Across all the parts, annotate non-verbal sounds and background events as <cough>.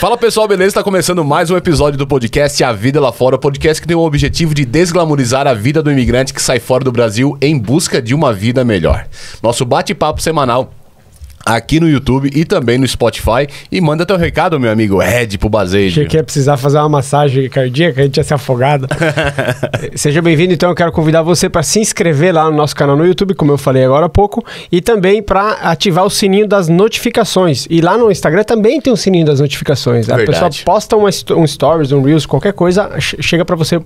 Fala pessoal, beleza? Está começando mais um episódio do podcast A Vida Lá Fora, podcast que tem o objetivo de desglamorizar a vida do imigrante que sai fora do Brasil em busca de uma vida melhor. Nosso bate-papo semanal aqui no YouTube e também no Spotify. E manda teu recado, meu amigo Ed Pubazejo. Achei que ia precisar fazer uma massagem cardíaca, a gente ia se afogado. <laughs> Seja bem-vindo, então eu quero convidar você para se inscrever lá no nosso canal no YouTube, como eu falei agora há pouco, e também para ativar o sininho das notificações. E lá no Instagram também tem um sininho das notificações. É a verdade. pessoa posta um um stories, um reels, qualquer coisa, chega para você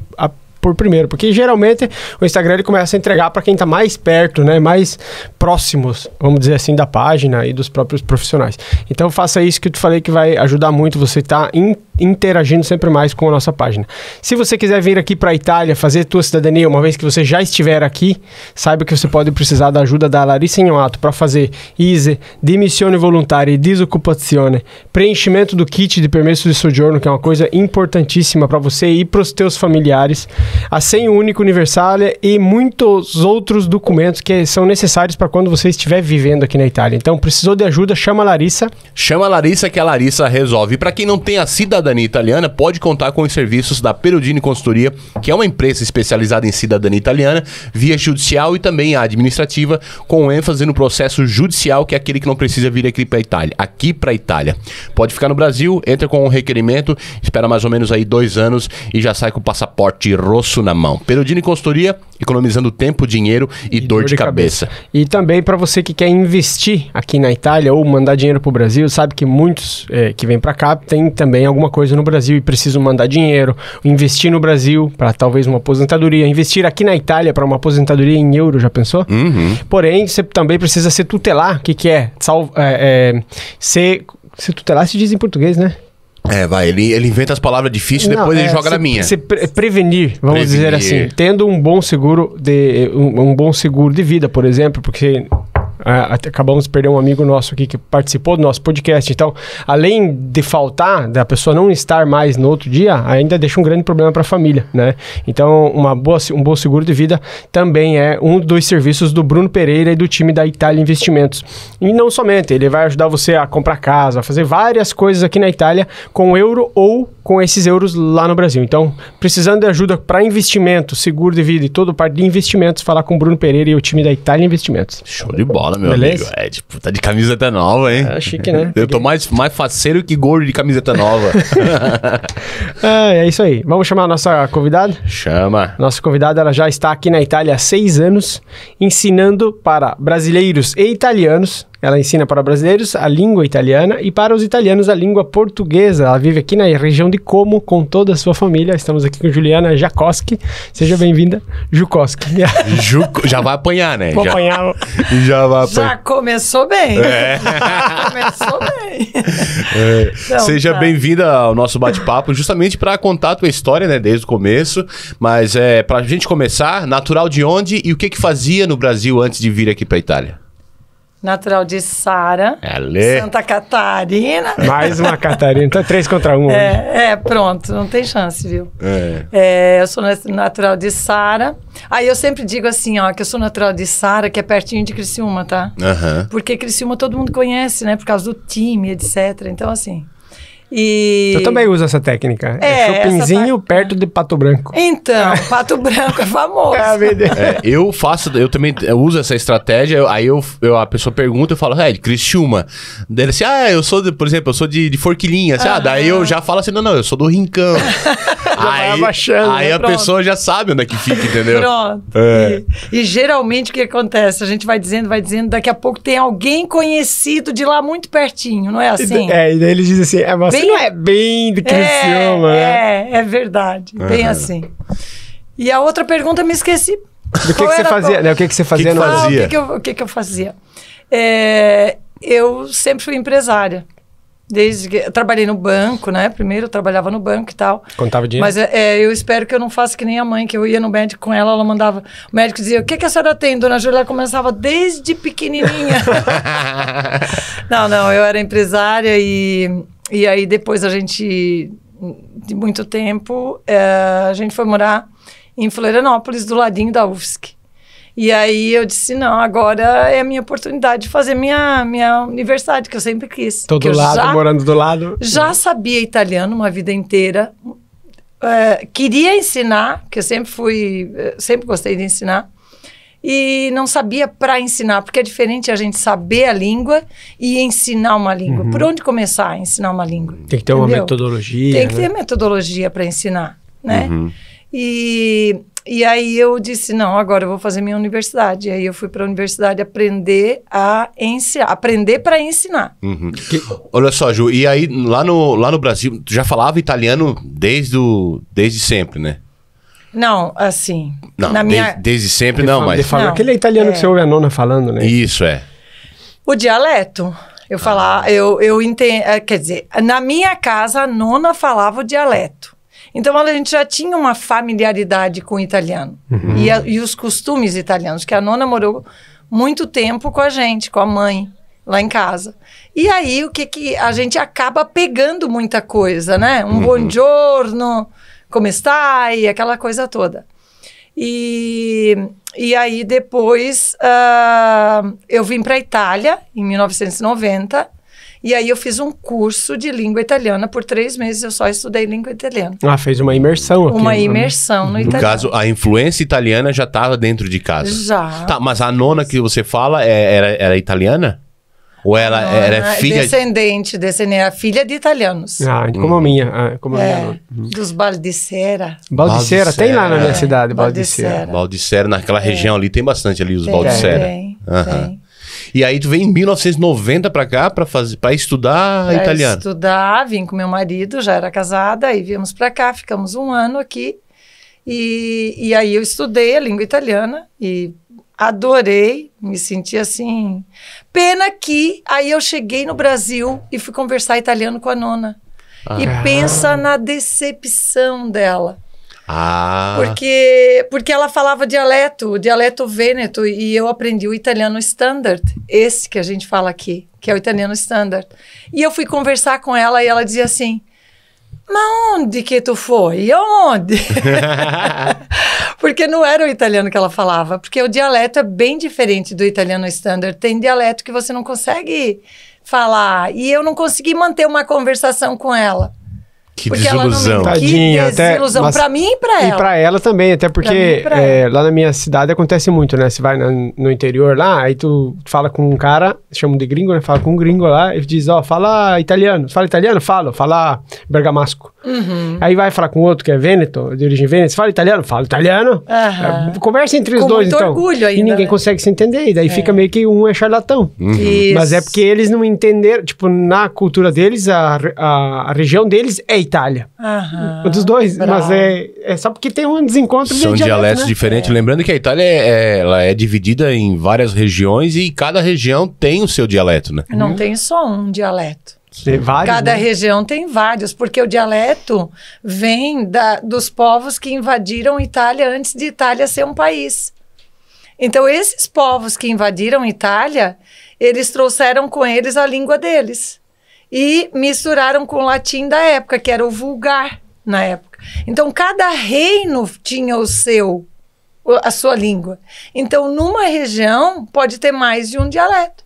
por primeiro, porque geralmente o Instagram ele começa a entregar para quem está mais perto, né, mais próximos, vamos dizer assim, da página e dos próprios profissionais. Então faça isso que eu te falei que vai ajudar muito você estar tá interagindo sempre mais com a nossa página. Se você quiser vir aqui para a Itália fazer tua cidadania, uma vez que você já estiver aqui, saiba que você pode precisar da ajuda da Larissa Inhoato para fazer ISE, dimissione voluntária e desocupazione, preenchimento do kit de permesso de sojourno, que é uma coisa importantíssima para você e para os teus familiares, a senha única universal e muitos outros documentos que são necessários para quando você estiver vivendo aqui na Itália. Então, precisou de ajuda, chama a Larissa. Chama a Larissa que a Larissa resolve. Para quem não tem a cidadania cidadania italiana pode contar com os serviços da Perudini Consultoria, que é uma empresa especializada em cidadania italiana, via judicial e também administrativa, com ênfase no processo judicial, que é aquele que não precisa vir aqui para a Itália. Aqui para a Itália. Pode ficar no Brasil, entra com um requerimento, espera mais ou menos aí dois anos e já sai com o passaporte rosso na mão. Perudini Consultoria, economizando tempo, dinheiro e, e dor, dor, de, de cabeça. cabeça. E também para você que quer investir aqui na Itália ou mandar dinheiro para o Brasil, sabe que muitos é, que vêm para cá têm também alguma coisa no Brasil e preciso mandar dinheiro, investir no Brasil para talvez uma aposentadoria, investir aqui na Itália para uma aposentadoria em euro, já pensou? Uhum. Porém, você também precisa ser tutelar, o que, que é? sal é, é ser, tutelar se diz em português, né? É, vai, ele, ele inventa as palavras difíceis e depois é, ele joga se, na minha. Se pre prevenir, vamos prevenir. dizer assim, tendo um bom seguro de um, um bom seguro de vida, por exemplo, porque é, acabamos de perder um amigo nosso aqui que participou do nosso podcast. Então, além de faltar, da pessoa não estar mais no outro dia, ainda deixa um grande problema para a família, né? Então, uma boa, um bom seguro de vida também é um dos serviços do Bruno Pereira e do time da Itália Investimentos. E não somente, ele vai ajudar você a comprar casa, a fazer várias coisas aqui na Itália com euro ou com esses euros lá no Brasil. Então, precisando de ajuda para investimento, seguro de vida e todo o parte de investimentos, falar com o Bruno Pereira e o time da Itália Investimentos. Show de bola meu Beleza? amigo. É, tipo, tá de camiseta nova, hein? É chique, né? Eu tô mais, mais faceiro que gordo de camiseta nova. é, <laughs> é isso aí. Vamos chamar a nossa convidada? Chama. Nossa convidada, ela já está aqui na Itália há seis anos, ensinando para brasileiros e italianos ela ensina para brasileiros a língua italiana e para os italianos a língua portuguesa. Ela vive aqui na região de Como com toda a sua família. Estamos aqui com Juliana Jacoski. Seja bem-vinda, Jucoski. <laughs> Ju, já vai apanhar, né? Vou já, apanhar. Já vai apanhar. Já começou bem. É. Já <laughs> começou bem. É. Então, Seja tá. bem-vinda ao nosso bate-papo, justamente para contar a tua história, né, desde o começo. Mas é para a gente começar, natural de onde e o que que fazia no Brasil antes de vir aqui para Itália? natural de Sara, Santa Catarina. Mais uma Catarina, então três contra um. É, é, pronto, não tem chance, viu? É. é eu sou natural de Sara. Aí eu sempre digo assim, ó, que eu sou natural de Sara, que é pertinho de Criciúma, tá? Uhum. Porque Criciúma todo mundo conhece, né? Por causa do time, etc. Então, assim, e... Eu também uso essa técnica. É, é chupinzinho tá- perto de pato branco. Então, <laughs> pato branco é famoso. É, é eu faço, eu também uso essa estratégia, aí eu, eu a pessoa pergunta, eu falo, é, de Criciúma. Daí assim, ah, eu sou, de, por exemplo, eu sou de, de Forquilinha, assim, ah, daí eu já falo assim, não, não, eu sou do Rincão. <laughs> aí baixando, aí né? a pessoa já sabe onde é que fica, entendeu? Pronto. É. E, e geralmente o que acontece? A gente vai dizendo, vai dizendo, daqui a pouco tem alguém conhecido de lá muito pertinho, não é assim? É, e daí eles dizem assim, é você não é bem de é, Criciúma, é, né? É, é verdade. Uhum. Bem assim. E a outra pergunta eu me esqueci. Do que, que você fazia, né? O que, que você fazia que que no fazia? Ah, o que, que, eu, o que, que eu fazia? É, eu sempre fui empresária. Desde que trabalhei no banco, né? Primeiro eu trabalhava no banco e tal. Contava dinheiro. Mas é, eu espero que eu não faça que nem a mãe, que eu ia no médico com ela, ela mandava. O médico dizia: O que, que a senhora tem? Dona Júlia começava desde pequenininha. <laughs> não, não, eu era empresária e e aí depois a gente, de muito tempo, é, a gente foi morar em Florianópolis, do ladinho da UFSC. E aí eu disse, não, agora é a minha oportunidade de fazer minha, minha universidade, que eu sempre quis. Todo lado, já, morando do lado. Já sabia italiano uma vida inteira. É, queria ensinar, porque eu sempre fui, eh, sempre gostei de ensinar e não sabia para ensinar, porque é diferente a gente saber a língua e ensinar uma língua. Uhum. Por onde começar a ensinar uma língua? Tem que ter entendeu? uma metodologia. Tem que né? ter metodologia para ensinar, né? Uhum. E, e aí eu disse, não, agora eu vou fazer minha universidade. E aí eu fui para a universidade aprender a ensinar, aprender para ensinar. Uhum. Que, olha só, Ju, e aí lá no, lá no Brasil, tu já falava italiano desde, o, desde sempre, né? Não, assim. Não, na minha... desde, desde sempre não, mas. não. Aquele italiano é. que você ouve a nona falando, né? Isso é. O dialeto. Eu ah. falar, eu, eu entendo. Eh, quer dizer, na minha casa a nona falava o dialeto. Então a gente já tinha uma familiaridade com o italiano uhum. e, a, e os costumes italianos, que a nona morou muito tempo com a gente, com a mãe lá em casa. E aí o que que a gente acaba pegando muita coisa, né? Um uhum. buongiorno, como está e aquela coisa toda. E, e aí depois uh, eu vim para a Itália em 1990 e aí eu fiz um curso de língua italiana por três meses. Eu só estudei língua italiana. Ah, fez uma imersão aqui. Uma né? imersão no, italiano. No caso, a influência italiana já estava dentro de casa. Já. Tá, mas a nona que você fala é, era, era italiana? Ou ela ah, era filha... Descendente, descendente. Era filha de italianos. Ah, como hum. Ah, a é, minha. Como é, a minha. Dos Baldicera. Baldicera. tem lá na minha é, cidade, Baldicera. Baldicera, Baldicera naquela é. região ali, tem bastante ali os tem, Baldicera. Tem, uhum. tem. E aí tu vem em 1990 para cá para fazer para estudar pra italiano. estudar, vim com meu marido, já era casada, aí viemos para cá, ficamos um ano aqui. E, e aí eu estudei a língua italiana e Adorei, me senti assim. Pena que aí eu cheguei no Brasil e fui conversar italiano com a nona. Ah. E pensa na decepção dela. Ah. Porque, porque ela falava dialeto, dialeto vêneto, e eu aprendi o italiano standard, esse que a gente fala aqui, que é o italiano standard. E eu fui conversar com ela e ela dizia assim: mas onde que tu foi? Onde? <laughs> <laughs> porque não era o italiano que ela falava, porque o dialeto é bem diferente do italiano standard. Tem dialeto que você não consegue falar. E eu não consegui manter uma conversação com ela. Que porque desilusão. Ela não... Tadinha, que desilusão até, mas... pra mim e pra ela. E pra ela também, até porque é, lá na minha cidade acontece muito, né? Você vai na, no interior lá, aí tu fala com um cara, chama de gringo, né? Fala com um gringo lá, ele diz, ó, oh, fala italiano. Fala italiano? Fala, fala bergamasco. Uhum. Aí vai falar com outro que é Vêneto, de origem Vêneta, fala italiano? Fala italiano. Uhum. conversa entre os com dois, muito então. orgulho ainda. E ninguém né? consegue se entender. E daí é. fica meio que um é charlatão. Uhum. Mas é porque eles não entenderam, tipo, na cultura deles, a, a, a região deles é Itália. Uhum. Dos dois. Bravo. Mas é, é só porque tem um desencontro São de dialetos, dialetos né? diferentes. É. Lembrando que a Itália é, é, ela é dividida em várias regiões e cada região tem o seu dialeto, né? Não uhum. tem só um dialeto. Tem vários, Cada né? região tem vários, porque o dialeto vem da, dos povos que invadiram Itália antes de Itália ser um país. Então, esses povos que invadiram Itália, eles trouxeram com eles a língua deles. E misturaram com o latim da época, que era o vulgar na época. Então, cada reino tinha o seu, a sua língua. Então, numa região, pode ter mais de um dialeto.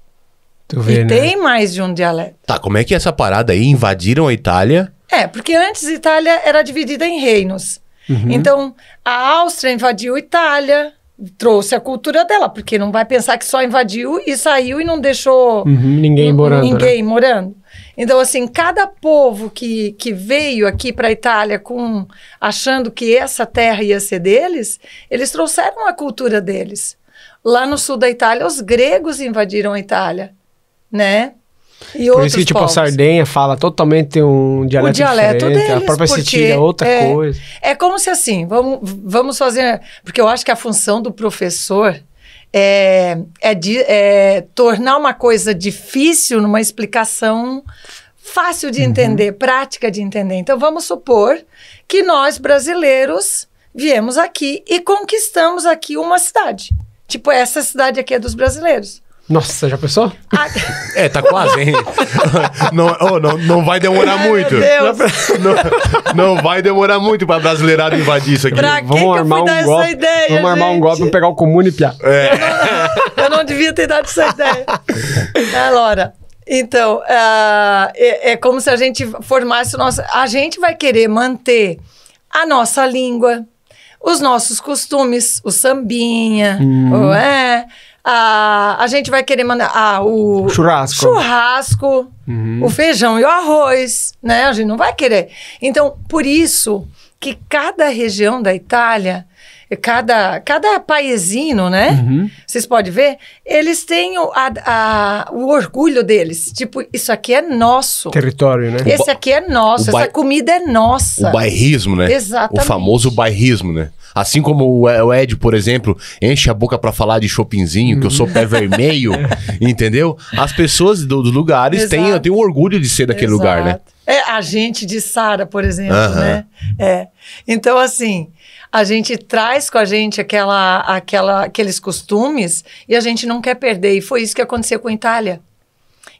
Tu vê, e né? tem mais de um dialeto. Tá, como é que é essa parada aí invadiram a Itália? É, porque antes a Itália era dividida em reinos. Uhum. Então, a Áustria invadiu a Itália, trouxe a cultura dela, porque não vai pensar que só invadiu e saiu e não deixou uhum, ninguém morando. Né? Ninguém né? morando. Então, assim, cada povo que, que veio aqui para a Itália com, achando que essa terra ia ser deles, eles trouxeram a cultura deles. Lá no sul da Itália, os gregos invadiram a Itália né? E Por isso que, tipo, povos. a Sardenha fala totalmente um dialeto, o dialeto diferente. Deles, a própria Sicília é outra é, coisa. É como se assim, vamos, vamos fazer... Porque eu acho que a função do professor é, é, de, é tornar uma coisa difícil numa explicação fácil de uhum. entender, uhum. prática de entender. Então, vamos supor que nós, brasileiros, viemos aqui e conquistamos aqui uma cidade. Tipo, essa cidade aqui é dos brasileiros. Nossa, já pensou? Ah. É, tá quase, hein? <laughs> não, oh, não, não vai demorar Ai, muito. Não, não, vai demorar muito pra brasileirada invadir isso aqui. Pra vamos que armar um golpe. Ideia, vamos gente. armar um golpe pra pegar o comune e piar. É. Eu, não, eu não devia ter dado essa ideia. Ah, Laura. Então, uh, é, é como se a gente formasse o nosso. A gente vai querer manter a nossa língua, os nossos costumes, o sambinha, hum. o é a, a gente vai querer mandar o churrasco, churrasco uhum. o feijão e o arroz, né? A gente não vai querer. Então, por isso que cada região da Itália, cada, cada paesino, né? Uhum. Vocês podem ver, eles têm o, a, a, o orgulho deles. Tipo, isso aqui é nosso. Território, né? Esse aqui é nosso, essa comida é nossa. O bairrismo, né? Exatamente. O famoso bairrismo, né? Assim como o Ed, por exemplo, enche a boca para falar de shoppingzinho, que eu sou pé uhum. vermelho, <laughs> entendeu? As pessoas do, dos lugares Exato. têm, têm um orgulho de ser daquele Exato. lugar, né? É, a gente de Sara, por exemplo, uh -huh. né? É. Então, assim, a gente traz com a gente aquela, aquela, aqueles costumes e a gente não quer perder. E foi isso que aconteceu com a Itália.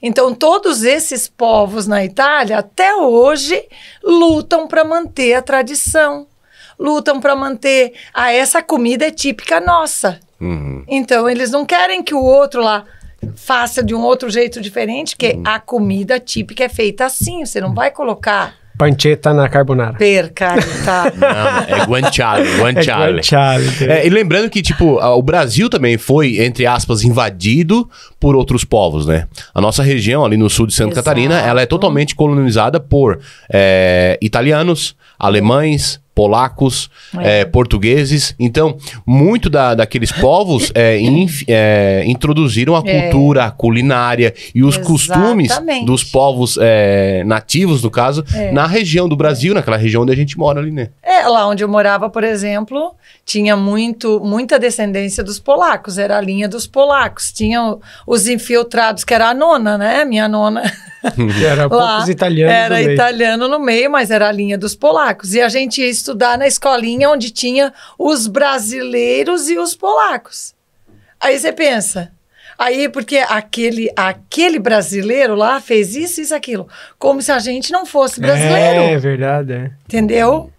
Então, todos esses povos na Itália, até hoje, lutam para manter a tradição lutam para manter. Ah, essa comida é típica nossa. Uhum. Então, eles não querem que o outro lá faça de um outro jeito diferente, que uhum. a comida típica é feita assim. Você não vai colocar. Pancheta na carbonara. Percarita. Tá. <laughs> Não, é guanciale, guanciale. É guanciale. É, e lembrando que, tipo, o Brasil também foi, entre aspas, invadido por outros povos, né? A nossa região ali no sul de Santa Exato. Catarina, ela é totalmente colonizada por é, italianos, alemães, polacos, é. É, portugueses. Então, muito da, daqueles povos é, introduziram a é. cultura, a culinária e os Exatamente. costumes dos povos nativos, no caso, é. na região do Brasil, naquela região onde a gente mora ali, né? É, lá onde eu morava, por exemplo, tinha muito, muita descendência dos polacos, era a linha dos polacos. Tinham os infiltrados, que era a nona, né? Minha nona. era <laughs> lá, poucos italianos. Era italiano no meio, mas era a linha dos polacos. E a gente ia estudar na escolinha onde tinha os brasileiros e os polacos. Aí você pensa, aí porque aquele aquele brasileiro lá fez isso, isso, aquilo, como se a gente não fosse brasileiro. É, é verdade, é. Entendeu?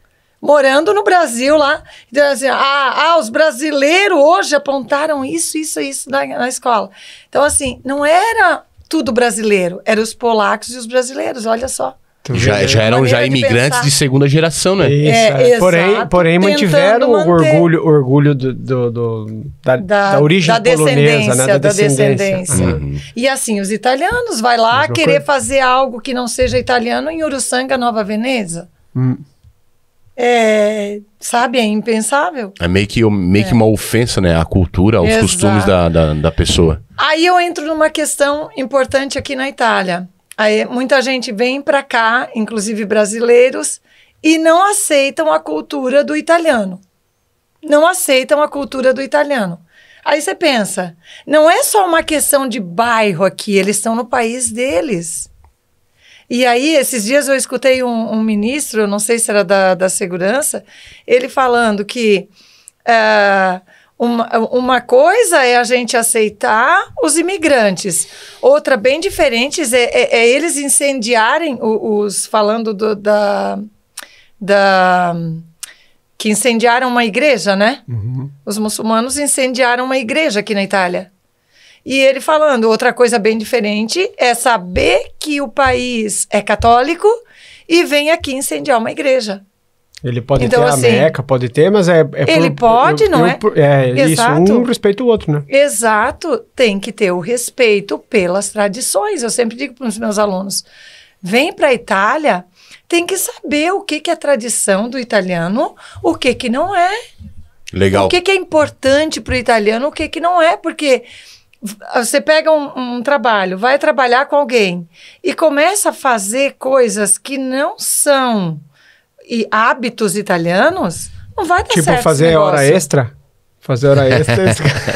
Morando no Brasil lá, então, assim, ah, ah, os brasileiros hoje apontaram isso, isso, isso na, na escola. Então assim, não era tudo brasileiro, eram os polacos e os brasileiros, olha só. Já, já eram já imigrantes de, de, segunda geração, né? Isso, é, é. Porém, porém mantiveram manter. o orgulho, orgulho do, do, do da, da, da, origem da polonesa, né? Da, da descendência. descendência. Uhum. E assim, os italianos vai lá Mesma querer coisa. fazer algo que não seja italiano em Uruçanga, Nova Veneza. Hum. É, sabe, é impensável. É meio que, meio é. que uma é. ofensa, né? A cultura, aos Exato. costumes da, da, da pessoa. Aí eu entro numa questão importante aqui na Itália. Aí muita gente vem para cá, inclusive brasileiros, e não aceitam a cultura do italiano. Não aceitam a cultura do italiano. Aí você pensa, não é só uma questão de bairro aqui, eles estão no país deles. E aí, esses dias eu escutei um, um ministro, não sei se era da, da segurança, ele falando que. Uh, uma, uma coisa é a gente aceitar os imigrantes, outra bem diferente é, é, é eles incendiarem os, os falando do, da, da que incendiaram uma igreja, né? Uhum. Os muçulmanos incendiaram uma igreja aqui na Itália. E ele falando, outra coisa bem diferente é saber que o país é católico e vem aqui incendiar uma igreja. Ele pode então, ter assim, a Meca, pode ter, mas é. é ele por, pode, eu, não eu, é? é Exato. isso, um respeita o outro, né? Exato, tem que ter o respeito pelas tradições. Eu sempre digo para os meus alunos: vem para a Itália, tem que saber o que, que é tradição do italiano, o que, que não é. Legal. O que, que é importante para o italiano, o que, que não é, porque você pega um, um, trabalho, vai trabalhar com alguém e começa a fazer coisas que não são e hábitos italianos, não vai dar tipo, certo. Tipo, fazer hora extra? Fazer hora extra.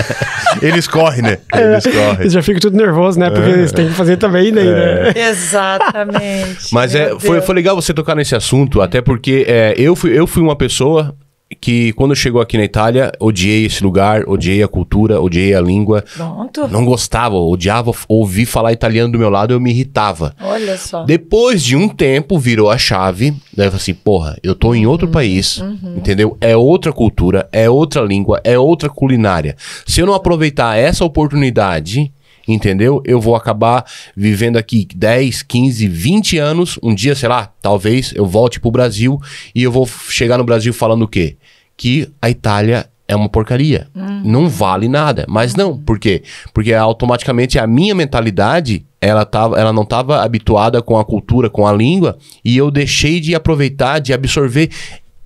<laughs> eles correm, né? É. Eles correm. Eles já ficam tudo nervoso, né? Porque é. eles têm que fazer também daí, né? É. É. Exatamente. Mas é, foi, foi legal você tocar nesse assunto, até porque é, eu, fui, eu fui uma pessoa que quando chegou aqui na Itália, odiei esse lugar, odiei a cultura, odiei a língua. Pronto. Não gostava, odiava ouvir falar italiano do meu lado, eu me irritava. Olha só. Depois de um tempo, virou a chave, daí né? eu falei assim, porra, eu tô em outro uhum. país, uhum. entendeu? É outra cultura, é outra língua, é outra culinária. Se eu não aproveitar essa oportunidade, entendeu? Eu vou acabar vivendo aqui 10, 15, 20 anos. Um dia, sei lá, talvez eu volte pro Brasil e eu vou chegar no Brasil falando o quê? que a Itália é uma porcaria. Hum. Não vale nada. Mas não, por quê? Porque automaticamente a minha mentalidade, ela, tava, ela não estava habituada com a cultura, com a língua, e eu deixei de aproveitar, de absorver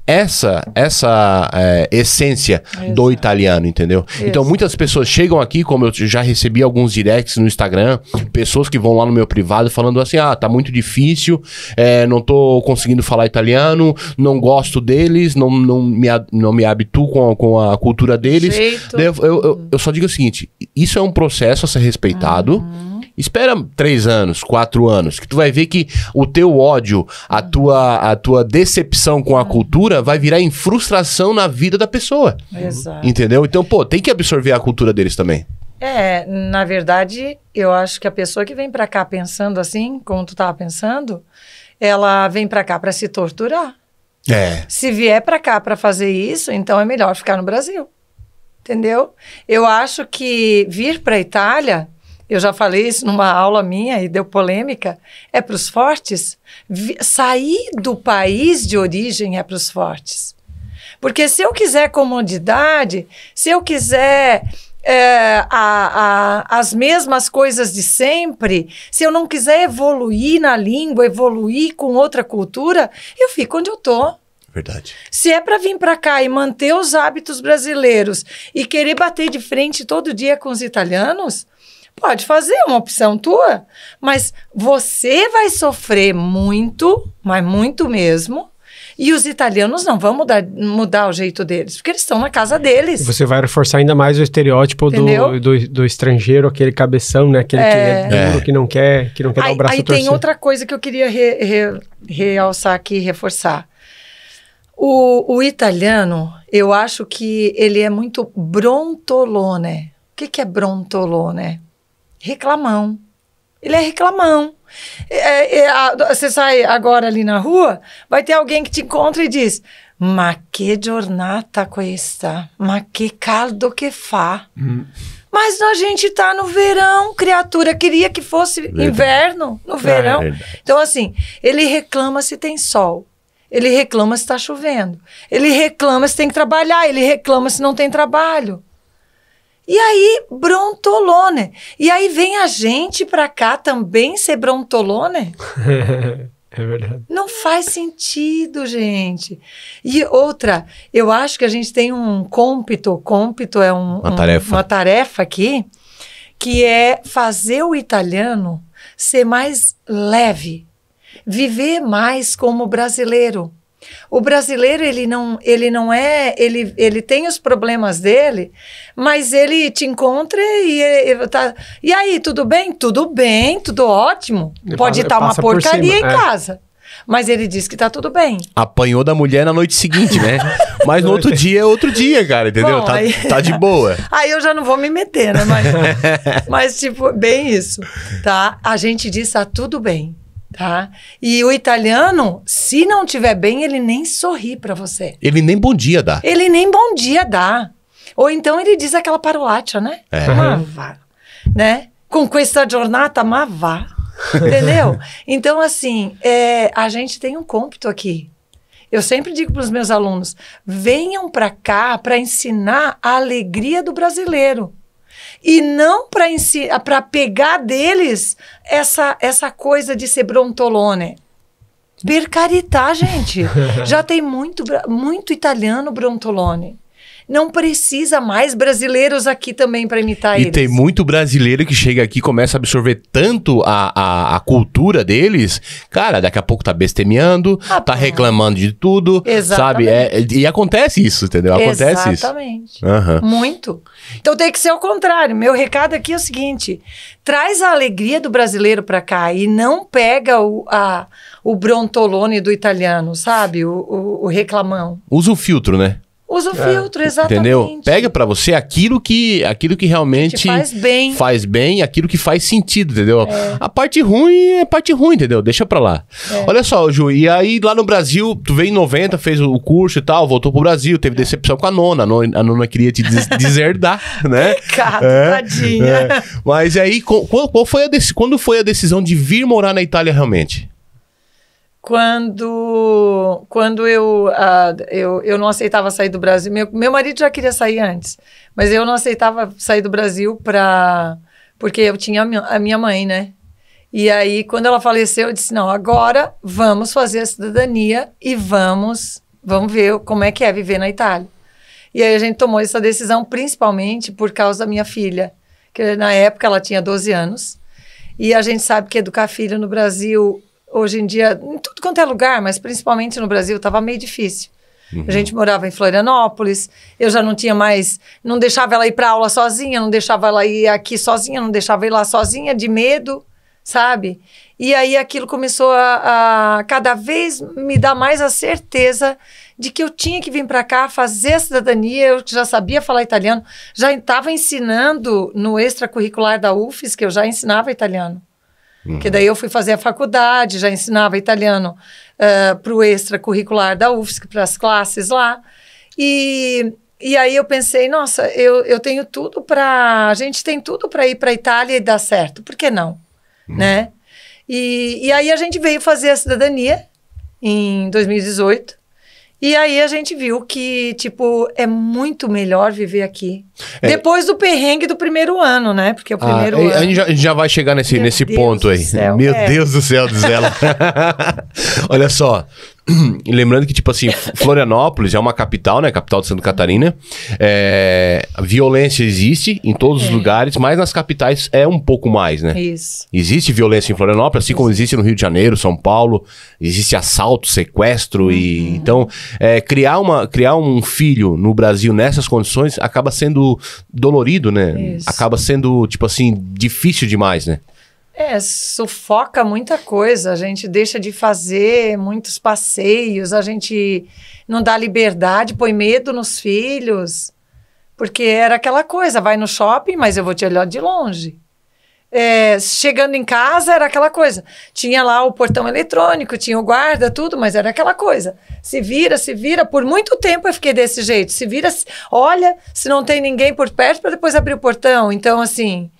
essa essa é, essência Exato. do italiano, entendeu? Então, isso. Então muitas pessoas chegam aqui, como eu já recebi alguns directs no Instagram, pessoas que vão lá no meu privado falando assim, ah, tá muito difícil, é, não tô conseguindo falar italiano, não gosto deles, não, não, me, não me habituo com a, com a cultura deles. Eu, eu, eu, só digo o seguinte, isso é um processo a ser respeitado. Uhum Espera três anos, quatro anos, que tu vai ver que o teu ódio, a tua, a tua decepção com a é. cultura vai virar em frustração na vida da pessoa. Exato. Entendeu? Então, pô, tem que absorver a cultura deles também. É, na verdade, eu acho que a pessoa que vem para cá pensando assim, como tu tava pensando, ela vem para cá para se torturar. É. Se vier para cá para fazer isso, então é melhor ficar no Brasil. Entendeu? Eu acho que vir para Itália eu já falei isso numa aula minha e deu polêmica, é para os fortes. sair do país de origem é para os fortes. Porque se eu quiser comodidade, se eu quiser é, a, a, as mesmas coisas de sempre, se eu não quiser evoluir na língua, evoluir com outra cultura, eu fico onde eu estou. Verdade. Se é para vir para cá e manter os hábitos brasileiros e querer bater de frente todo dia com os italianos, Pode fazer, é uma opção tua, mas você vai sofrer muito, mas muito mesmo. E os italianos não vão mudar, mudar o jeito deles, porque eles estão na casa deles. Você vai reforçar ainda mais o estereótipo do, do, do, estrangeiro, aquele cabeção, né? Aquele é... que é duro, que não quer, que não quer aí, dar o braço Aí tem outra coisa que eu queria re, re, realçar aqui, reforçar. O, o italiano, eu acho que ele é muito brontolone. O que, que é brontolone? reclamão. Ele é reclamão. É, é, é, a, você sai agora ali na rua, vai ter alguém que te encontra e diz: Ma que jornata questa? Ma que caldo que fa? Hum. Mas a gente tá no verão, criatura. Queria que fosse inverno, no ah, é verão. então, assim, ele reclama se tem sol. Ele reclama se está chovendo. Ele reclama se tem que trabalhar. Ele reclama se não tem trabalho. E aí, brontolone. E aí vem a gente pra cá também ser brontolone? <laughs> É verdade. Não faz sentido, gente. E outra, eu acho que a gente tem um cômpito, cômpito é um, uma, um, tarefa. uma tarefa aqui, que é fazer o italiano ser mais leve, viver mais como brasileiro. O brasileiro, ele não, ele não é, ele, ele tem os problemas dele, mas ele te encontra e ele tá, e aí, tudo bem? Tudo bem, tudo ótimo. Ele Pode estar tá uma porcaria em é. casa. Mas ele diz que tá tudo bem. Apanhou da mulher na noite seguinte, né? <laughs> Mas no outro dia é outro dia, cara, entendeu? Bom, tá, aí... tá, de boa. <laughs> Aí eu já não vou me meter, né? Mas, <laughs> mas tipo, bem isso, tá? A gente diz tá tudo bem tá? E o italiano, se não tiver bem, ele nem sorri para você. Ele nem bom dia dá. Ele nem bom dia dá. Ou então ele diz aquela parolacha, né? É. Ma né? Com questa giornata, ma <laughs> Entendeu? então, assim, é, a gente tem um cômpito aqui. Eu sempre digo para os meus alunos: venham para cá para ensinar a alegria do brasileiro e não para pegar deles essa, essa coisa de ser brontolone. Bercaritá, gente. <laughs> Já tem muito, muito italiano brontolone não precisa mais brasileiros aqui também para imitar e eles. E tem muito brasileiro que chega aqui e começa a absorver tanto a, a, a, cultura deles, cara, daqui a pouco tá bestemeando, ah, tá reclamando de tudo, Exatamente. sabe? É, e acontece isso, entendeu? Acontece Exatamente. isso. Exatamente. Uhum. Muito. Então tem que ser o contrário. Meu recado aqui é o seguinte: traz a alegria do brasileiro para cá e não pega o, a, o brontolone do italiano, sabe? O, o, o reclamão. Usa o filtro, né? Usa o é. filtro, exatamente. Entendeu? Pega para você aquilo que aquilo que realmente que faz bem. Faz bem, aquilo que faz sentido, entendeu? É. A parte ruim é parte ruim, entendeu? Deixa pra lá. É. Olha só, Ju, e aí lá no Brasil, tu veio em 90, fez o curso e tal, voltou pro Brasil, teve decepção com a nona. A nona, a nona queria te des <laughs> deserdar, né? <laughs> Cara, é, tadinha. É. Mas aí, qual, qual foi a quando foi a decisão de vir morar na Itália realmente? quando quando eu, uh, eu eu não aceitava sair do Brasil meu, meu marido já queria sair antes mas eu não aceitava sair do Brasil para porque eu tinha a minha mãe né e aí quando ela faleceu eu disse não agora vamos fazer a cidadania e vamos vamos ver como é que é viver na Itália e aí a gente tomou essa decisão principalmente por causa da minha filha que na época ela tinha 12 anos e a gente sabe que educar filho no Brasil hoje em dia, em tudo quanto é lugar, mas principalmente no Brasil, estava meio difícil. Uhum. A gente uhum. morava em Florianópolis, eu já não tinha mais, não deixava ela ir para aula sozinha, não deixava ela ir aqui sozinha, não deixava ir lá sozinha, de medo, sabe? E aí aquilo começou a, a cada vez me dar mais a certeza de que eu tinha que vir para cá fazer a cidadania. Eu já sabia falar italiano, já estava ensinando no extracurricular da UFES, que eu já ensinava italiano. Uhum. Que daí eu fui fazer a faculdade, já ensinava italiano uh, eh, para o extracurricular da UFSC, para as classes lá. E, e aí eu pensei, nossa, eu, eu tenho tudo para. A gente tem tudo para ir para a Itália e dar certo, por que não? Uhum. Né? E, e aí a gente veio fazer a cidadania em 2018. E aí a gente viu que, tipo, é muito melhor viver aqui. É. Depois do perrengue do primeiro ano, né? Porque é o ah, primeiro ah, ano... A gente, já, a gente já vai chegar nesse, nesse ponto aí. Meu é. Deus do céu, diz ela. <laughs> Olha só, e lembrando que, tipo assim, <laughs> Florianópolis é uma capital, né? Capital de Santa Catarina. É, violência existe em todos é. os lugares, mas nas capitais é um pouco mais, né? Isso. Existe violência em Florianópolis, assim Isso. como existe no Rio de Janeiro, São Paulo. Existe assalto, sequestro uhum. e... Então, é, criar, uma, criar um filho no Brasil nessas condições acaba sendo dolorido, né? Isso. Acaba sendo, tipo assim, difícil demais, né? É, sufoca muita coisa, a gente deixa de fazer muitos passeios, a gente não dá liberdade, põe medo nos filhos, porque era aquela coisa, vai no shopping, mas eu vou te olhar de longe. É, chegando em casa era aquela coisa. Tinha lá o portão eletrônico, tinha o guarda, tudo, mas era aquela coisa. Se vira, se vira. Por muito tempo eu fiquei desse jeito. Se vira, se... olha se não tem ninguém por perto para depois abrir o portão. Então, assim,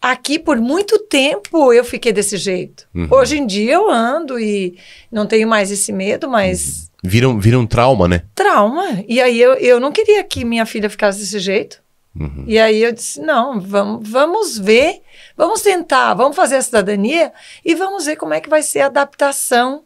Aqui, por muito tempo, eu fiquei desse jeito. Uhum. Hoje em dia, eu ando e não tenho mais esse medo, mas. viram uhum. Vira, um, vira um trauma, né? Trauma. E aí, eu, eu não queria que minha filha ficasse desse jeito. Uhum. E aí, eu disse: não, vamos, vamos ver, vamos tentar, vamos fazer a cidadania e vamos ver como é que vai ser a adaptação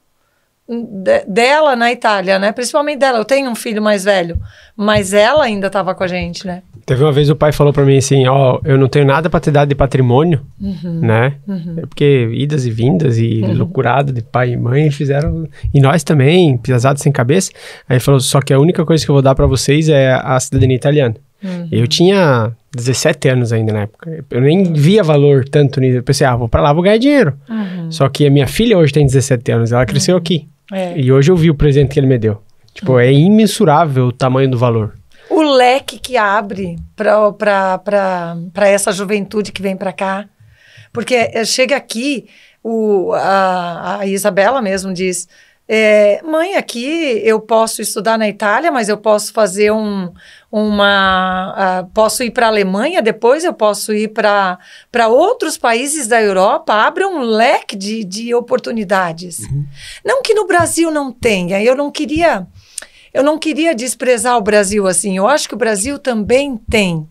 de, dela na Itália, né? Principalmente dela. Eu tenho um filho mais velho, mas ela ainda estava com a gente, né? Teve uma vez o pai falou para mim assim, ó, oh, eu não tenho nada para te dar de patrimônio, uhum, né? Uhum. É porque idas e vindas e uhum. loucurado de pai e mãe fizeram e nós também, pisados sem cabeça. Aí ele falou, só que a única coisa que eu vou dar para vocês é a cidadania italiana. Uhum. Eu tinha 17 anos ainda na época. Eu nem via valor tanto nisso. Eu pensei, ah, vou pra lá, vou ganhar dinheiro. Uhum. Só que a minha filha hoje tem 17 anos, ela cresceu uhum. aqui. É. E hoje eu vi o presente que ele me deu. Tipo, é imensurável o tamanho do valor. O leque que abre para essa juventude que vem para cá. Porque eh, chega aqui, o, a, a Isabela mesmo diz: é, mãe, aqui eu posso estudar na Itália, mas eu posso fazer um, uma. Uh, posso ir para a Alemanha depois, eu posso ir para outros países da Europa, abre um leque de, de oportunidades. Uhum. Não que no Brasil não tenha, eu não queria. Eu não queria desprezar o Brasil assim. Eu acho que o Brasil também tem.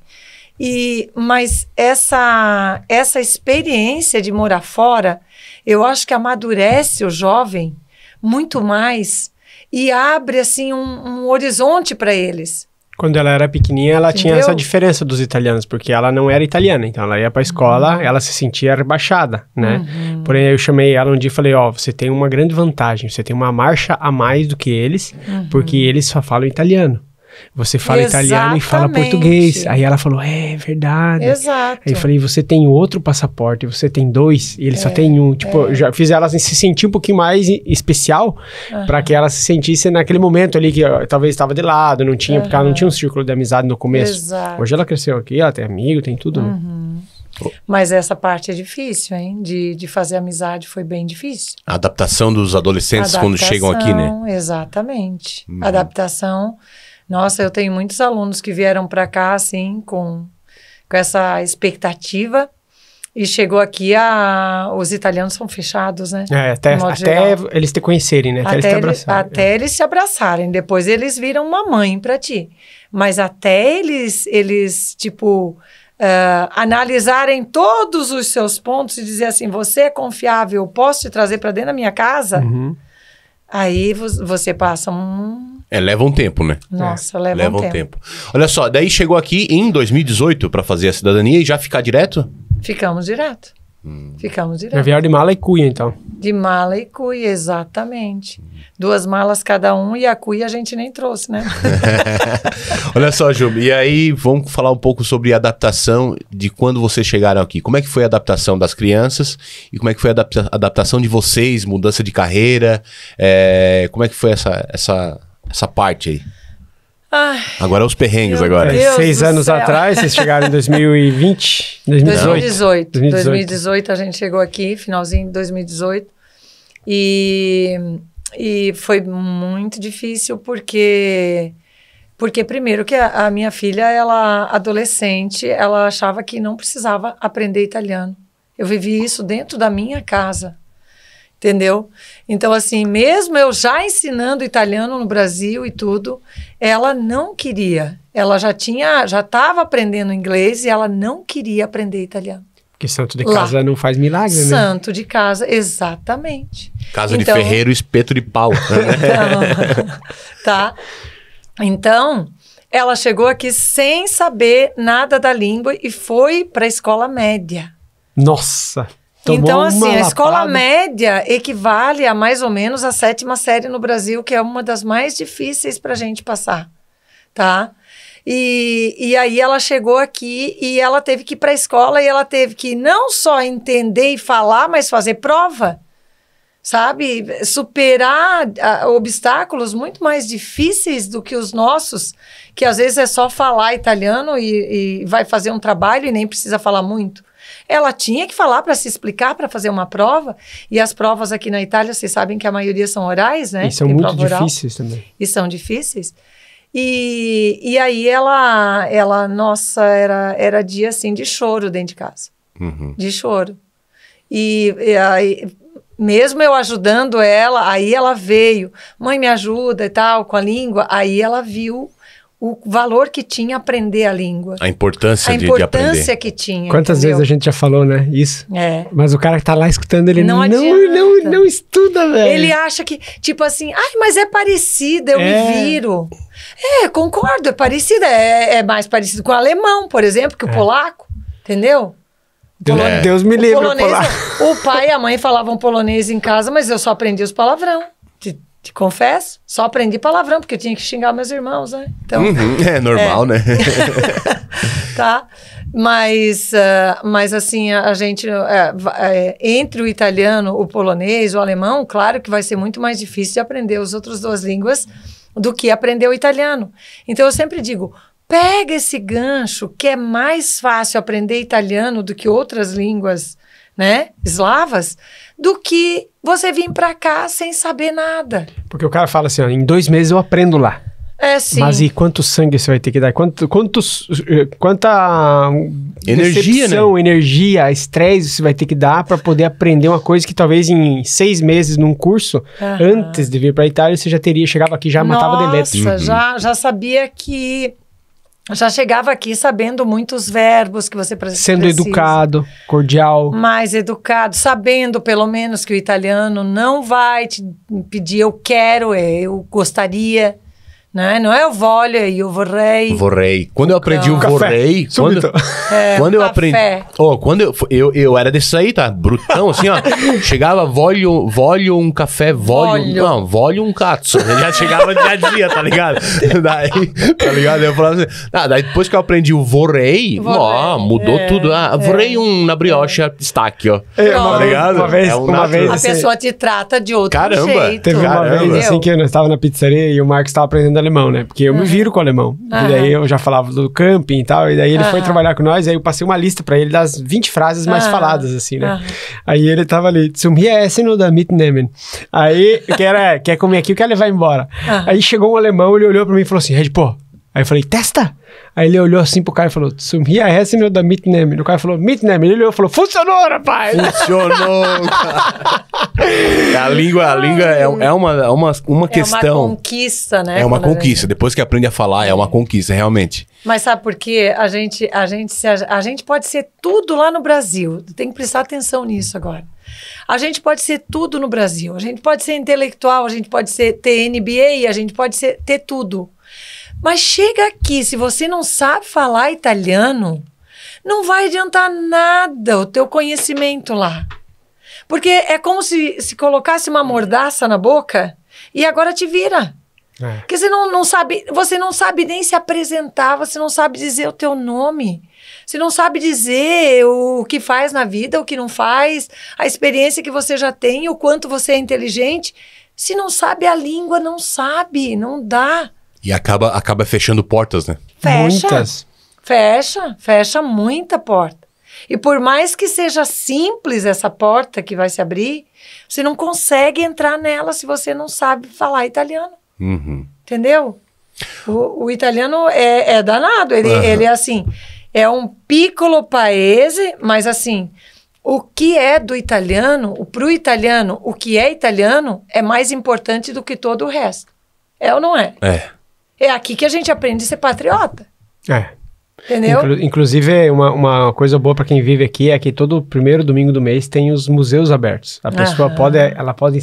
E mas essa essa experiência de morar fora, eu acho que amadurece o jovem muito mais e abre assim um, um horizonte para eles. Quando ela era pequenininha, ela Entendeu? tinha essa diferença dos italianos, porque ela não era italiana, então ela ia pra escola, uhum. ela se sentia rebaixada, né? Uhum. Porém, eu chamei ela um dia e falei, ó, oh, você tem uma grande vantagem, você tem uma marcha a mais do que eles, uhum. porque eles só falam italiano. Você fala Exatamente. italiano e fala português. Aí ela falou, é, é verdade. Exato. Aí eu falei, você tem outro passaporte, você tem dois, e ele é, só tem um. Tipo, é. já fiz ela se sentir um pouquinho mais especial uhum. para que ela se sentisse naquele momento ali que talvez estava de lado, não tinha, uhum. porque ela não tinha um círculo de amizade no começo. Exato. Hoje ela cresceu aqui, ela tem amigo, tem tudo. Né? Uhum. Né? Mas essa parte é difícil, hein? De, de fazer amizade foi bem difícil. A adaptação dos adolescentes Adaptação, quando chegam aqui, né? Exatamente. Uhum. Adaptação nossa, eu tenho muitos alunos que vieram para cá assim com com essa expectativa e chegou aqui a os italianos são fechados, né? É, até, até eles te conhecerem, né? Até, até eles te abraçarem. É. até é. eles se abraçarem, depois eles viram uma mãe para ti. Mas até eles eles tipo Uh, analisarem todos os seus pontos e dizer assim: você é confiável, posso te trazer para dentro da minha casa? Uhum. Aí você passa um é, leva um tempo, né? Nossa, é, leva, leva um, tempo. um, tempo. Olha só, daí chegou aqui em 2018 para fazer a cidadania e já ficar direto? Ficamos direto. Hum. Ficamos direto. Já vieram de mala e cuia, então. De mala e cuia, exatamente. Duas malas cada um e a cuia a gente nem trouxe, né? <laughs> Olha só, Júlio, e aí vamos falar um pouco sobre a adaptação de quando vocês chegaram aqui. Como é que foi a adaptação das crianças e como é que foi a adapta adaptação de vocês, mudança de carreira? É, como é que foi essa, essa essa parte aí. Ai, agora é os perrengues agora. Deus Seis anos atrás, vocês chegaram em 2020, 2018. 2018. 2018. 2018 a gente chegou aqui, finalzinho de 2018. E, e foi muito difícil porque porque primeiro que a, a minha filha, ela adolescente, ela achava que não precisava aprender italiano. Eu vivi isso dentro da minha casa entendeu? Então, assim, mesmo eu já ensinando italiano no Brasil e tudo, ela não queria. Ela já tinha, já estava aprendendo inglês e ela não queria aprender italiano. Porque santo de casa Lá. não faz milagre, santo né? Santo de casa, exatamente. Casa então, de ferreiro, espeto de pau. Né? <laughs> então, <laughs> tá? Então, ela chegou aqui sem saber nada da língua e foi para a escola média. Nossa! Tomou então, assim, a escola média equivale a mais ou menos a sétima série no Brasil, que é uma das mais difíceis para a gente passar, tá? E, e aí ela chegou aqui e ela teve que ir para a escola e ela teve que não só entender e falar, mas fazer prova, sabe? Superar a, ah, obstáculos muito mais difíceis do que os nossos, que às vezes é só falar italiano e, e vai fazer um trabalho e nem precisa falar muito ela tinha que falar para se explicar, para fazer uma prova. E as provas aqui na Itália, vocês sabem que a maioria são orais, né? E são muito difíceis oral. também. E são difíceis. E, e aí ela, ela, nossa, era, era dia assim de choro dentro de casa. Uhum. De choro. E, e aí, mesmo eu ajudando ela, aí ela veio, mãe, me ajuda e tal, com a língua. Aí ela viu o valor que tinha aprender a língua. A importância, a de, importância de que tinha. Quantas entendeu? vezes a gente já falou, né? Isso. É. Mas o cara que tá lá escutando, ele não, não, não, não, estuda, velho. Ele acha que, tipo assim, ai, mas é parecida, eu é. me viro. É, concordo, é parecida. É, é, mais parecido com o alemão, por exemplo, que o é. polaco, entendeu? Deus, Deus me livre, o, polonês, o, o pai e a mãe falavam polonês em casa, mas eu só aprendi os palavrão. Te confesso, só aprendi palavrão, porque eu tinha que xingar meus irmãos, né? Então, uhum, <laughs> é normal, é. né? <laughs> tá? Mas, uh, mas assim, a, a gente, é, é, entre o italiano, o polonês, o alemão, claro que vai ser muito mais difícil de aprender as outras duas línguas do que aprender o italiano. Então, eu sempre digo, pega esse gancho que é mais fácil aprender italiano do que outras línguas, né, eslavas, do que você vir para cá sem saber nada. Porque o cara fala assim, ó, em dois meses eu aprendo lá. É, sim. Mas e quanto sangue você vai ter que dar? Quanto, quantos, eh, quanta energia, né? decepção, né? energia, estresse você vai ter que dar para poder aprender uma coisa que talvez em seis meses num curso, uhum. antes de vir para Itália, você já teria, chegava aqui já matava de Nossa, uhum. já, já sabia que já chegava aqui sabendo muitos verbos que você precisa. Sendo educado, cordial. Mais educado, sabendo pelo menos que o italiano não vai te pedir eu quero, é, eu gostaria. Né? Não é o vôlei e o vorrei. Vorrei. Quando eu aprendi o vorrei, quando, é, <laughs> quando eu aprendi, oh, quando eu, eu, eu era desse aí, tá, brutão assim, ó. <laughs> chegava vólio, um café, vólio, não, vólio um cazzo. Ele já chegava dia a dia, tá ligado? <laughs> daí, tá ligado? Eu falava assim, ah, daí depois que eu aprendi o vorrei, ó, mudou é, tudo. Ah, vorrei é, um na brioche destaque, ó. É, tá uma ligado? É uma vez, um uma vez, a pessoa te trata de outro caramba, jeito. Teve caramba. uma vez assim que eu estava na pizzaria e o Marcos estava aprendendo alemão, né? Porque eu uhum. me viro com o alemão. Uhum. E daí eu já falava do camping e tal. E daí ele uhum. foi trabalhar com nós. Aí eu passei uma lista para ele das 20 frases mais faladas, assim, né? Aí ele tava ali, zum hier é essen oder mitnehmen. Aí, quer é quer comer aqui, eu quero levar embora. Aí chegou um alemão, ele olhou para mim e falou assim, Red, pô. Aí eu falei, testa? Aí ele olhou assim pro cara e falou: Sumia a meu da Mitname. O cara falou: Mitname. Ele olhou e falou: Funcionou, rapaz! Funcionou! <laughs> a língua, a língua é, é, é uma, uma, uma é questão. É uma conquista, né? É uma conquista. Gente... Depois que aprende a falar, é uma conquista, realmente. Mas sabe por quê? A gente, a, gente, a gente pode ser tudo lá no Brasil. Tem que prestar atenção nisso agora. A gente pode ser tudo no Brasil. A gente pode ser intelectual, a gente pode ser, ter NBA, a gente pode ser, ter tudo. Mas chega aqui, se você não sabe falar italiano, não vai adiantar nada o teu conhecimento lá. Porque é como se, se colocasse uma mordaça na boca e agora te vira. É. Porque você não, não sabe, você não sabe nem se apresentar, você não sabe dizer o teu nome. Você não sabe dizer o que faz na vida, o que não faz, a experiência que você já tem, o quanto você é inteligente. Se não sabe a língua, não sabe, não dá. E acaba, acaba fechando portas, né? Fecha. Muitas. Fecha, fecha muita porta. E por mais que seja simples essa porta que vai se abrir, você não consegue entrar nela se você não sabe falar italiano. Uhum. Entendeu? O, o, italiano é, é danado. Ele, uhum. ele é assim, é um piccolo paese, mas assim, o que é do italiano, o pro italiano, o que é italiano é mais importante do que todo o resto. É ou não é? É. É aqui que a gente aprende a ser patriota. É. Entendeu? Inclu inclusive, uma, uma coisa boa para quem vive aqui é que todo primeiro domingo do mês tem os museus abertos. A pessoa Aham. pode, ela pode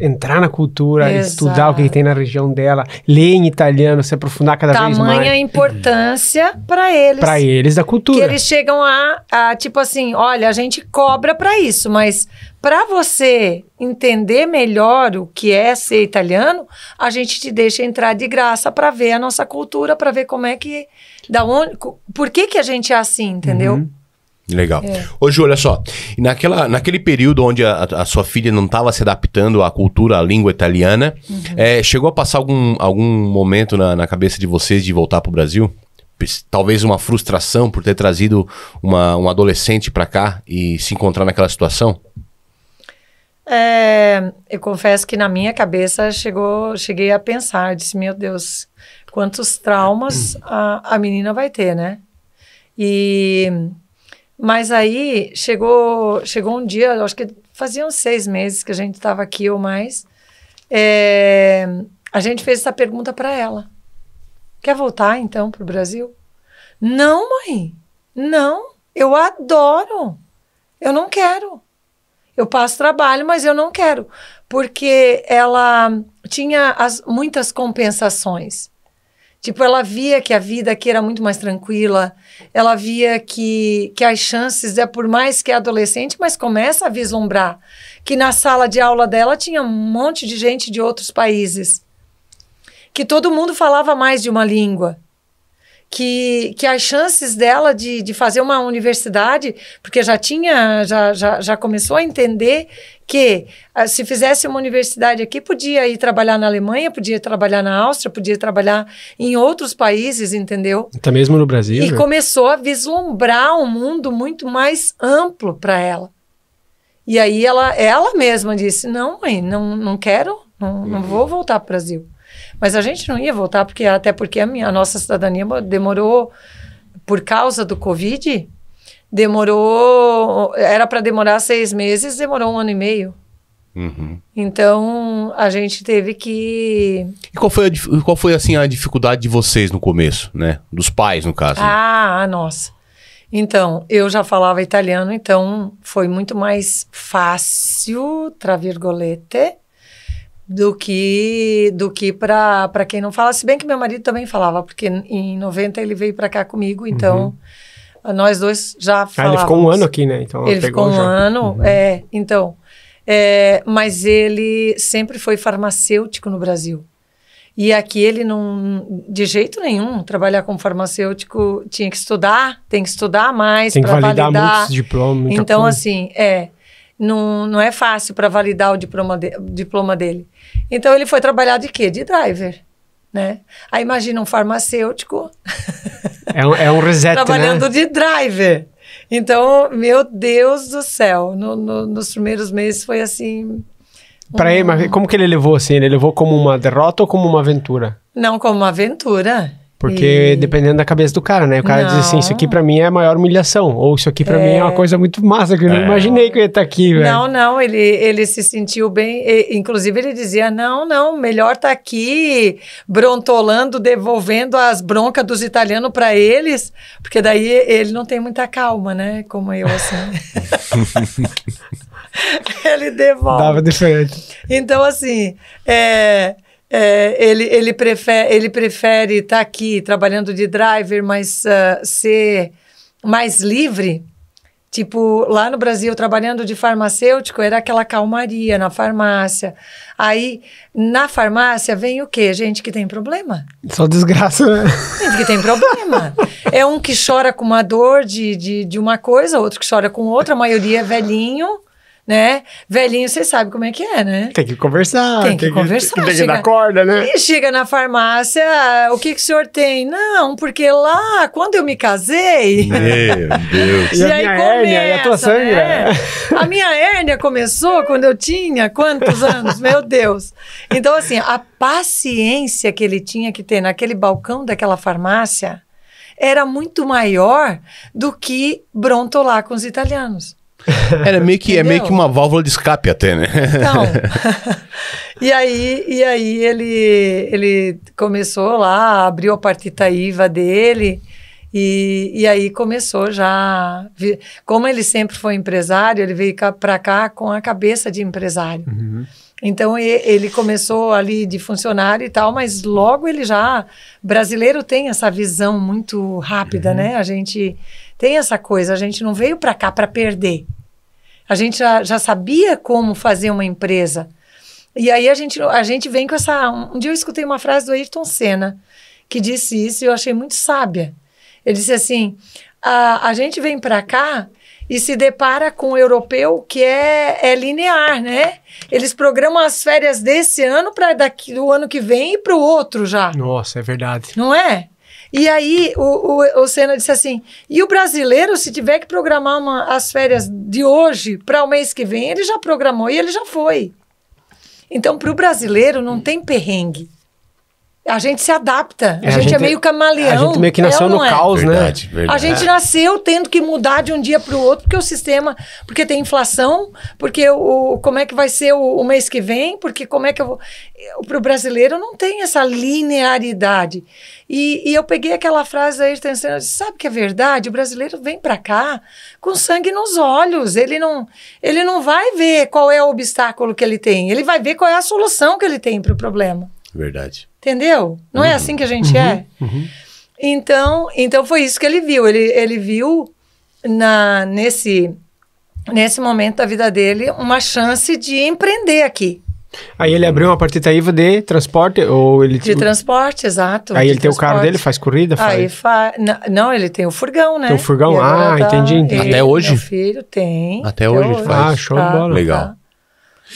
entrar na cultura, Exato. estudar o que tem na região dela, ler em italiano, se aprofundar cada Tamanha vez mais. Tamanha importância para eles. Para eles da cultura. Que eles chegam a, a, tipo assim, olha, a gente cobra para isso, mas para você entender melhor o que é ser italiano, a gente te deixa entrar de graça para ver a nossa cultura, para ver como é que da onde, por que que a gente é assim, entendeu? Uhum. Legal. É. Hoje, olha só, naquela, naquele período onde a, a sua filha não estava se adaptando à cultura, à língua italiana, uhum. é, chegou a passar algum, algum momento na, na cabeça de vocês de voltar para o Brasil? Talvez uma frustração por ter trazido uma, um adolescente para cá e se encontrar naquela situação? É, eu confesso que na minha cabeça chegou, cheguei a pensar, disse, meu Deus, quantos traumas a, a menina vai ter, né? E mas aí chegou, chegou um dia, acho que faziam seis meses que a gente estava aqui ou mais, é, a gente fez essa pergunta para ela: quer voltar então para o Brasil? Não, mãe, não, eu adoro, eu não quero. Eu passo trabalho, mas eu não quero, porque ela tinha as, muitas compensações. Tipo, ela via que a vida aqui era muito mais tranquila, ela via que, que as chances, é por mais que é adolescente, mas começa a vislumbrar que na sala de aula dela tinha um monte de gente de outros países, que todo mundo falava mais de uma língua que, que as chances dela de, de fazer uma universidade, porque já tinha, já, já, já começou a entender que ah, se fizesse uma universidade aqui, podia ir trabalhar na Alemanha, podia trabalhar na Áustria, podia trabalhar em outros países, entendeu? Até mesmo no Brasil. E né? começou a vislumbrar um mundo muito mais amplo para ela. E aí ela, ela mesma disse: Não, mãe, não, não quero, não, não uhum. vou voltar para o Brasil. Mas a gente não ia voltar, porque até porque a, minha, a nossa cidadania demorou, por causa do Covid, demorou. Era para demorar seis meses, demorou um ano e meio. Uhum. Então a gente teve que. E qual foi, a, qual foi assim a dificuldade de vocês no começo, né? Dos pais, no caso. Né? Ah, ah, nossa. Então, eu já falava italiano, então foi muito mais fácil, travirgolete, do que do que para quem não fala. Se bem que meu marido também falava, porque em 90 ele veio para cá comigo, então uhum. nós dois já falávamos. Ah, ele ficou um ano aqui, né? Então, ele ficou um já. ano, uhum. é, então. É, mas ele sempre foi farmacêutico no Brasil. E aqui ele não, de jeito nenhum, trabalhar como farmacêutico tinha que estudar, tem que estudar mais para validar. Tem que validar, validar. muitos diplomas. Então, coisa. assim, é não, não é fácil para validar o diploma, de, diploma dele. Então ele foi trabalhar de quê? De driver. Né? Aí imagina um farmacêutico. <laughs> É um, é um reset, né? Trabalhando né? de driver. Então, meu Deus do céu, no, no, nos primeiros meses foi assim. Para ele, mas como que ele levou assim? Ele levou como uma derrota ou como uma aventura? Não, como uma aventura. Porque e... É. dependendo da cabeça do cara, né? O cara não. diz assim, isso aqui para mim é a maior humilhação. Ou isso aqui para é... mim é uma é. coisa muito massa, que eu é. não imaginei que eu ia estar tá aqui, velho. Não, não, ele, ele se sentiu bem. E, inclusive, ele dizia, não, não, melhor tá aqui brontolando, devolvendo as broncas dos italianos para eles, porque daí ele não tem muita calma, né? Como eu, assim. <laughs> <laughs> ele devolve. Dava diferente. Então, assim, é, é, ele, ele, prefere, ele prefere estar tá aqui trabalhando de driver, mas uh, ser mais livre. Tipo, lá no Brasil, trabalhando de farmacêutico, era aquela calmaria na farmácia. Aí, na farmácia, vem o quê? Gente que tem problema. Só desgraça, né? Gente que tem problema. <laughs> é um que chora com uma dor de, de, de uma coisa, outro que chora com outra, a maioria é velhinho né? Velhinho, você sabe como é que é, né? Tem que conversar. Tem que, tem conversar. Que, tem que chega, dar corda, né? E chega na farmácia, ah, o que, que o senhor tem? Não, porque lá, quando eu me casei... Meu <laughs> Deus. e, e a aí minha começa, hérnia, e a tua Né? A minha hérnia começou quando eu tinha quantos anos? Meu Deus. Então, assim, a paciência que ele tinha que ter naquele balcão daquela farmácia era muito maior do que brontolar com os italianos. <laughs> Era meio que, é meio que uma válvula de escape até, né? Então, <laughs> e aí, e aí ele, ele começou lá, abriu a partita IVA dele, e, e aí começou já... Como ele sempre foi empresário, ele veio para cá com a cabeça de empresário. Uhum. Então ele começou ali de funcionário e tal, mas logo ele já brasileiro tem essa visão muito rápida, uhum. né? A gente tem essa coisa, a gente não veio para cá para perder. A gente já, já sabia como fazer uma empresa. E aí a gente, a gente vem com essa. Um dia eu escutei uma frase do Ayrton Senna que disse isso e eu achei muito sábia. Ele disse assim: a, a gente vem para cá e se depara com o europeu que é, é linear, né? Eles programam as férias desse ano para daqui do ano que vem e para o outro já. Nossa, é verdade. Não é? E aí o, o, o Senna disse assim: e o brasileiro, se tiver que programar uma, as férias de hoje para o mês que vem, ele já programou e ele já foi. Então, para o brasileiro, não tem perrengue. A gente se adapta. É, a, gente a, é gente é meio camaleão. A gente meio que nasceu é, no é? caos, né? Verdade, A gente é. nasceu tendo que mudar de um dia para o outro, porque o sistema, porque tem inflação, porque o, como é que vai ser o, o mês que vem, porque como é que eu vou. Para o brasileiro não tem essa linearidade. E, e eu peguei aquela frase aí extensão, sabe que é verdade? O brasileiro vem para cá com sangue nos olhos. Ele não, ele não vai ver qual é o obstáculo que ele tem, ele vai ver qual é a solução que ele tem para o problema. Verdade. Entendeu? Não é uhum. é assim que a gente uhum. é. Uhum. Então, então foi isso que ele viu. Ele, ele viu na nesse nesse momento da vida dele uma chance de empreender aqui. Aí ele abriu uma partitativa de transporte ou ele de transporte, exato. Aí ele tem transporte. o carro dele, faz corrida, faz. Aí fa... não, ele tem o furgão, né? Tem o furgão, ah, tá... entendi, Até hoje. Meu filho tem. Até, Até hoje, hoje faz. Ah, show de tá, bola. Legal. Tá.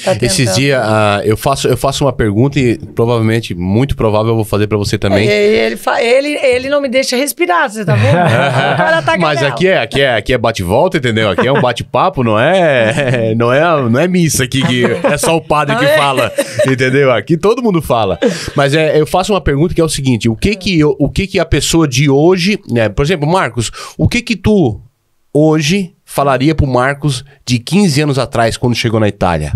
Tá Esses dias uh, ah, eu, faço, eu faço uma pergunta e provavelmente, muito provável, eu vou fazer para você também. É, ele, ele, ele não me deixa respirar, você tá vendo? <laughs> tá Mas aqui é, aqui é, aqui é bate-volta, entendeu? Aqui é um bate-papo, não é, <laughs> não é não é missa aqui que é só o padre que <laughs> fala, entendeu? Aqui todo mundo fala. Mas é, eu faço uma pergunta que é o seguinte, o que que, o que, que a pessoa de hoje, né? por exemplo, Marcos, o que que tu hoje falaria para o Marcos de 15 anos atrás, quando chegou na Itália.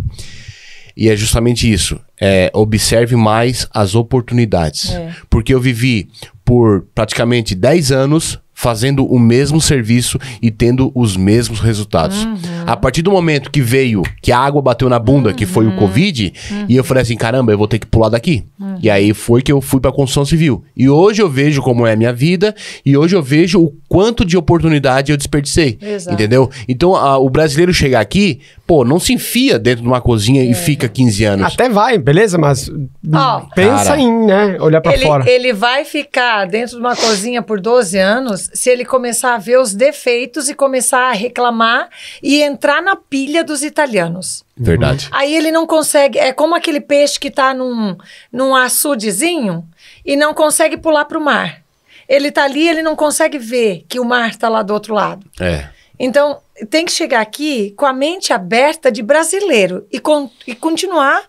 E é justamente isso. É, observe mais as oportunidades. É. Porque eu vivi por praticamente 10 anos fazendo o mesmo serviço e tendo os mesmos resultados. Uhum. A partir do momento que veio, que a água bateu na bunda, uhum. que foi o uhum. Covid, uhum. e eu falei assim: caramba, eu vou ter que pular daqui. Uhum. E aí foi que eu fui para a construção civil. E hoje eu vejo como é a minha vida, e hoje eu vejo o quanto de oportunidade eu desperdicei. Exato. Entendeu? Então a, o brasileiro chegar aqui, pô, não se enfia dentro de uma cozinha é. e fica 15 anos. Até vai, beleza? Mas oh, pensa cara, em, né? Olhar para fora. Ele vai ficar dentro de uma cozinha por 12 anos se ele começar a ver os defeitos e começar a reclamar e entrar na pilha dos italianos. Verdade. Aí ele não consegue. É como aquele peixe que está num, num açudezinho e não consegue pular para o mar. Ele está ali, ele não consegue ver que o mar está lá do outro lado. É. Então, tem que chegar aqui com a mente aberta de brasileiro e, con e continuar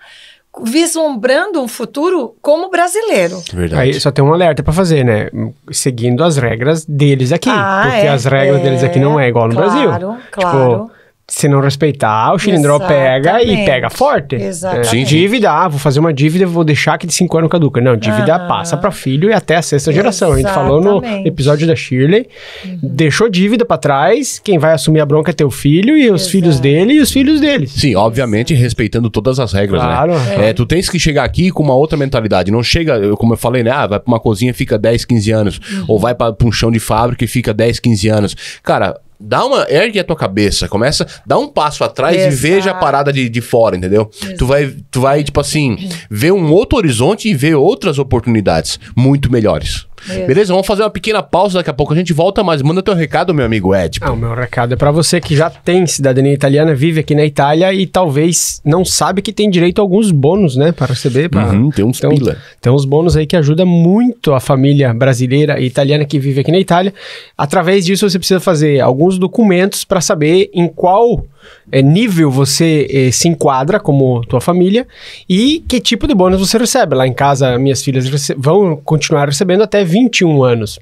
vislumbrando um futuro como brasileiro. Verdade. Aí só tem um alerta para fazer, né? Seguindo as regras deles aqui, ah, porque é, as regras é, deles aqui não é igual no claro, Brasil. Tipo, claro, claro se não respeitar, o cilindro pega e pega forte. Exatamente. Sem é, dívida, ah, vou fazer uma dívida, vou deixar que de 5 anos caduca. Não, dívida passa para filho e até a sexta geração. Exatamente. A gente falou no episódio da Shirley. Uhum. Deixou dívida para trás, quem vai assumir a bronca é teu filho e os Exato. filhos dele e os filhos dele Sim, obviamente respeitando todas as regras, né? claro. né? É. é. tu tens que chegar aqui com uma outra mentalidade. Não chega, como eu falei, né? Ah, vai pra uma cozinha fica 10, 15 anos. Uhum. Ou vai para um chão de fábrica e fica 10, 15 anos. Cara, dá uma. ergue a tua cabeça, começa, dá um passo atrás Exato. e veja a parada de, de fora, entendeu? Exato. Tu vai, tu vai, tipo assim, ver um outro horizonte e ver outras oportunidades muito melhores. Beleza? Vamos fazer uma pequena pausa daqui a pouco. A gente volta mais. Manda teu recado, meu amigo Ed. Ah, o meu recado é para você que já tem cidadania italiana, vive aqui na Itália e talvez não sabe que tem direito a alguns bônus, né? Para receber. Pra... Uhum, tem uns então, pila. Tem uns bônus aí que ajuda muito a família brasileira e italiana que vive aqui na Itália. Através disso, você precisa fazer alguns documentos para saber em qual é, nível você é, se enquadra como tua família e que tipo de bônus você recebe. Lá em casa, minhas filhas vão continuar recebendo até 21 anos.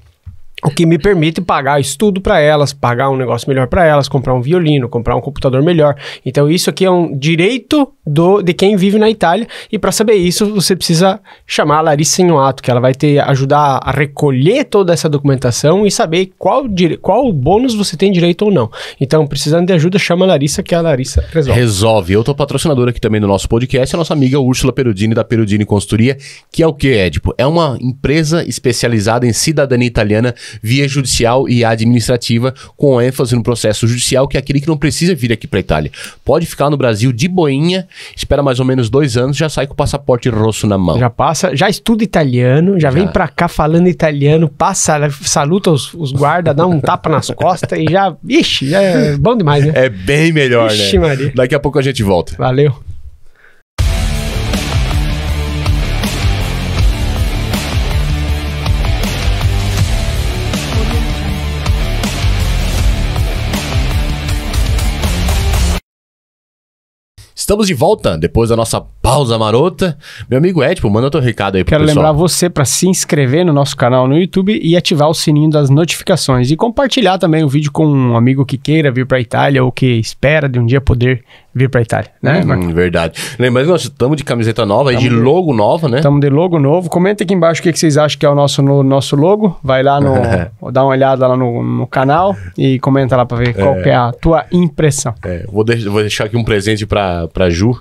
O que me permite pagar estudo para elas, pagar um negócio melhor para elas, comprar um violino, comprar um computador melhor. Então isso aqui é um direito do de quem vive na Itália e para saber isso você precisa chamar a Larissa em um ato, que ela vai te ajudar a recolher toda essa documentação e saber qual qual bônus você tem direito ou não. Então precisando de ajuda chama a Larissa que a Larissa resolve. Resolve. Outra patrocinadora aqui também do nosso podcast é a nossa amiga Úrsula Perudini da Perudini Consultoria, que é o que é, é uma empresa especializada em cidadania italiana via judicial e administrativa, com ênfase no processo judicial, que é aquele que não precisa vir aqui para a Itália. Pode ficar no Brasil de boinha, espera mais ou menos dois anos, já sai com o passaporte rosso na mão. Já passa, já estuda italiano, já, já. vem para cá falando italiano, passa, saluta os, os guardas, dá um tapa nas costas e já. Ixi, já é bom demais, né? É bem melhor, Ixi, né? Maria. Daqui a pouco a gente volta. Valeu. Estamos de volta depois da nossa pausa marota. Meu amigo Ed, manda teu recado aí pro Quero pessoal. lembrar você para se inscrever no nosso canal no YouTube e ativar o sininho das notificações e compartilhar também o vídeo com um amigo que queira vir para Itália ou que espera de um dia poder vir pra Itália, né, hum, Verdade. Lembrando que nós estamos de camiseta nova e de logo nova, né? Estamos de logo novo. Comenta aqui embaixo o que, que vocês acham que é o nosso, no, nosso logo. Vai lá no... <laughs> dá uma olhada lá no, no canal e comenta lá pra ver é. qual é a tua impressão. É. Vou, vou, deixar aqui um presente pra, Ju.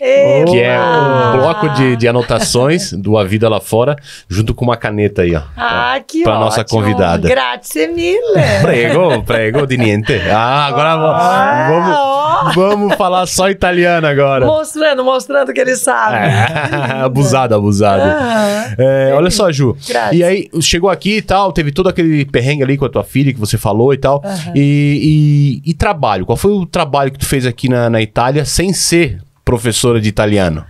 Eba! Que é um bloco de, de anotações do A Vida Lá Fora, junto com uma caneta aí, ó. Ah, que pra ótimo. nossa convidada. Grazie mille. Prego, prego de niente. Ah, agora ah, vamos. Vamos falar só italiano agora. Mostrando, mostrando que ele sabe. É. <laughs> abusado, abusado. Ah, é, olha só, Ju. Graças. E aí, chegou aqui e tal, teve todo aquele perrengue ali com a tua filha que você falou e tal. Uhum. E, e, e, trabalho? Qual foi o trabalho que tu fez aqui na, na Itália sem ser professora de italiano?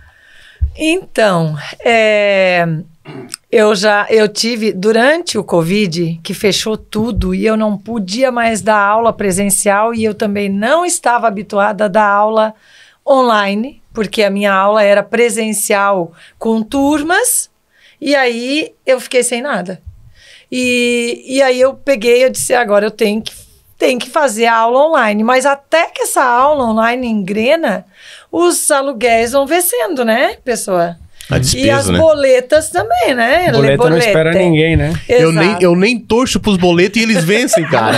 Então, é... Eu já, eu tive, durante o Covid, que fechou tudo e eu não podia mais dar aula presencial e eu também não estava habituada a dar aula online, porque a minha aula era presencial com turmas e aí eu fiquei sem nada. E, e aí eu peguei, eu disse, agora eu tenho que tem que fazer a aula online. Mas até que essa aula online engrena, os aluguéis vão vencendo, né, pessoa? A despesa, e as né? boletas também, né? Boleta, boleta. não espera ninguém, né? Eu nem, eu nem torço pros boletos e eles vencem, cara.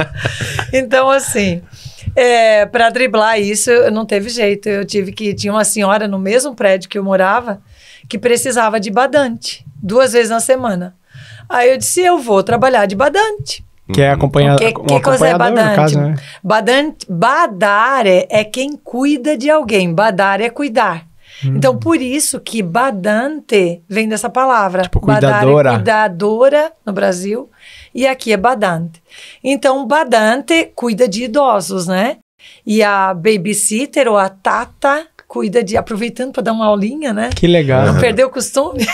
<laughs> então, assim, é, para driblar isso, não teve jeito. Eu tive que. Tinha uma senhora no mesmo prédio que eu morava que precisava de badante duas vezes na semana. Aí eu disse: eu vou trabalhar de badante. Que é uhum. acompanhar. Que, que coisa é badante? Caso, né? badante? Badar é, é quem cuida de alguém. Badar é cuidar. Então, hum. Então, por isso que badante vem dessa palavra. Tipo, cuidadora. cuidadora no Brasil. E aqui é badante. Então, badante cuida de idosos, né? E a babysitter ou a tata cuida de. aproveitando para dar uma aulinha, né? Que legal. Não perdeu o costume.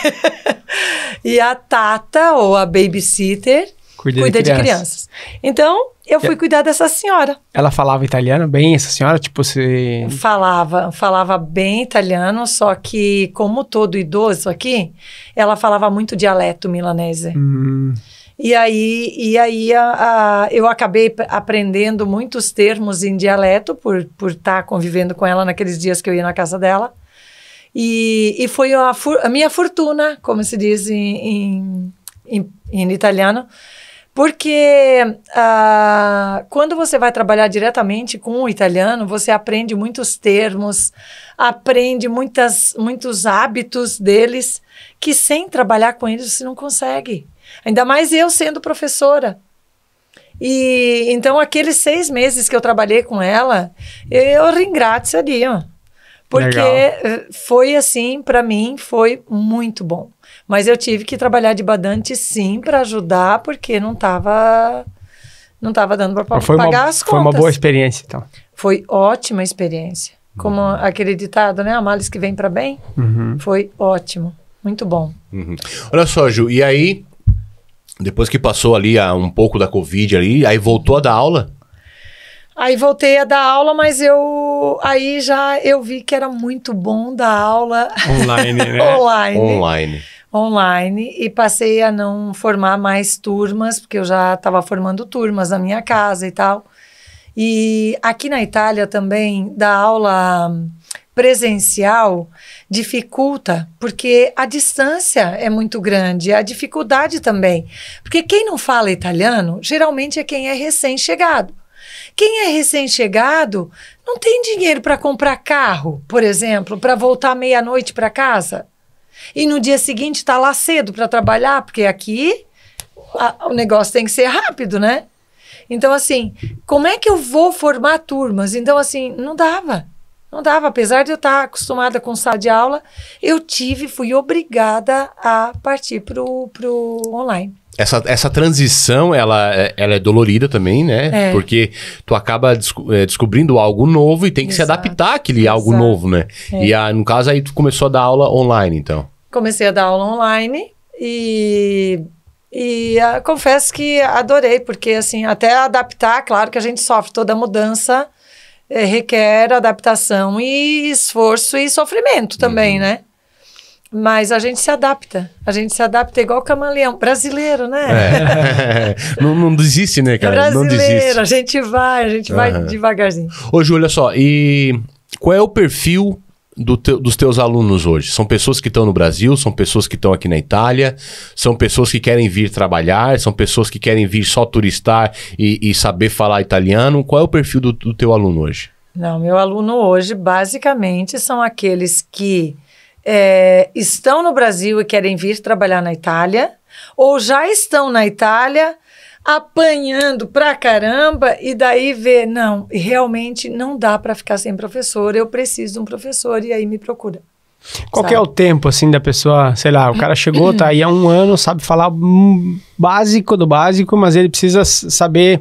<laughs> e a tata ou a babysitter Cuida, cuida de, crianças. de, crianças. Então, eu fui cuidar dessa senhora. Ela falava italiano bem, essa senhora? Tipo, você. Falava, falava bem italiano, só que, como todo idoso aqui, ela falava muito dialeto milanese. Hum. E aí, e aí a, a, eu acabei aprendendo muitos termos em dialeto por estar por tá convivendo com ela naqueles dias que eu ia na casa dela. E, e foi a, a minha fortuna, como se diz em, em, em, em italiano, porque ah, quando você vai trabalhar diretamente com o italiano, você aprende muitos termos, aprende muitas, muitos hábitos deles, que sem trabalhar com eles você não consegue. Ainda mais eu sendo professora. E então, aqueles seis meses que eu trabalhei com ela, eu ringrazio ali Dio. Porque Legal. foi assim, para mim, foi muito bom. Mas eu tive que trabalhar de badante sim para ajudar, porque não estava não tava dando para pagar uma, as contas. Foi uma boa experiência, então. Foi ótima experiência. Como uhum. acreditado aquele ditado, né? A males que vem para bem. Uhum. Foi ótimo. Muito bom. Uhum. Olha só, Ju, e aí, depois que passou ali a, ah, um pouco da Covid ali, aí voltou a dar aula? Aí voltei a dar aula, mas eu aí já eu vi que era muito bom dar aula online, né? <laughs> online. Online online e passei a não formar mais turmas, porque eu já estava formando turmas na minha casa e tal. E aqui na Itália também, da aula presencial dificulta, porque a distância é muito grande, a dificuldade também. Porque quem não fala italiano, geralmente é quem é recém-chegado. Quem é recém-chegado não tem dinheiro para comprar carro, por exemplo, para voltar meia-noite para casa e no dia seguinte está lá cedo para trabalhar, porque aqui a, o negócio tem que ser rápido, né? Então, assim, como é que eu vou formar turmas? Então, assim, não dava. Não dava. Apesar de eu estar tá acostumada com sala de aula, eu tive, fui obrigada a partir para o online. Essa, essa transição, ela, é, ela é dolorida também, né? É. Porque tu acaba desco é, descobrindo algo novo e tem que Exato. se adaptar àquele Exato. algo novo, né? É. E a, ah, no caso aí tu começou a dar aula online, então comecei a dar aula online e e ah, confesso que adorei, porque assim, até adaptar, claro que a gente sofre toda mudança, eh, requer adaptação e esforço e sofrimento também, uhum. né? Mas a gente se adapta. A gente se adapta igual camaleão. Brasileiro, né? É. <laughs> não, não, desiste, né, cara? É brasileiro, não desiste. a gente vai, a gente uhum. vai devagarzinho. Ô, Júlia, olha só, e qual é o perfil do te, dos teus alunos hoje? São pessoas que estão no Brasil, são pessoas que estão aqui na Itália, são pessoas que querem vir trabalhar, são pessoas que querem vir só turistar e, e saber falar italiano. Qual é o perfil do, do teu aluno hoje? Não, meu aluno hoje basicamente são aqueles que é, estão no Brasil e querem vir trabalhar na Itália, ou já estão na Itália apanhando pra caramba e daí vê, não, realmente não dá para ficar sem professor, eu preciso de um professor e aí me procura. Qual é o tempo, assim, da pessoa, sei lá, o cara chegou, tá aí há um ano, sabe falar hum, básico do básico, mas ele precisa saber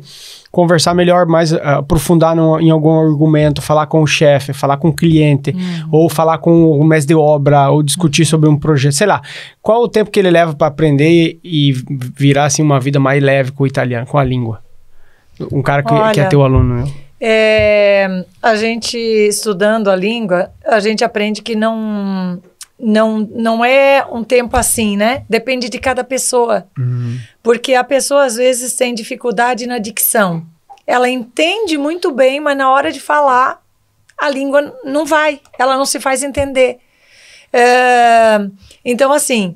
conversar melhor, mais uh, aprofundar no, em algum argumento, falar com o chefe, falar com o cliente, uhum. ou falar com o mestre de obra, ou discutir sobre um projeto, sei lá. Qual o tempo que ele leva para aprender e virar assim uma vida mais leve com o italiano, com a língua? Um cara que, Olha, que é teu aluno, né? É, a gente estudando a língua, a gente aprende que não não, não é um tempo assim, né? Depende de cada pessoa. Uhum. Porque a pessoa às vezes tem dificuldade na dicção. Ela entende muito bem, mas na hora de falar, a língua não vai, ela não se faz entender. É, então, assim,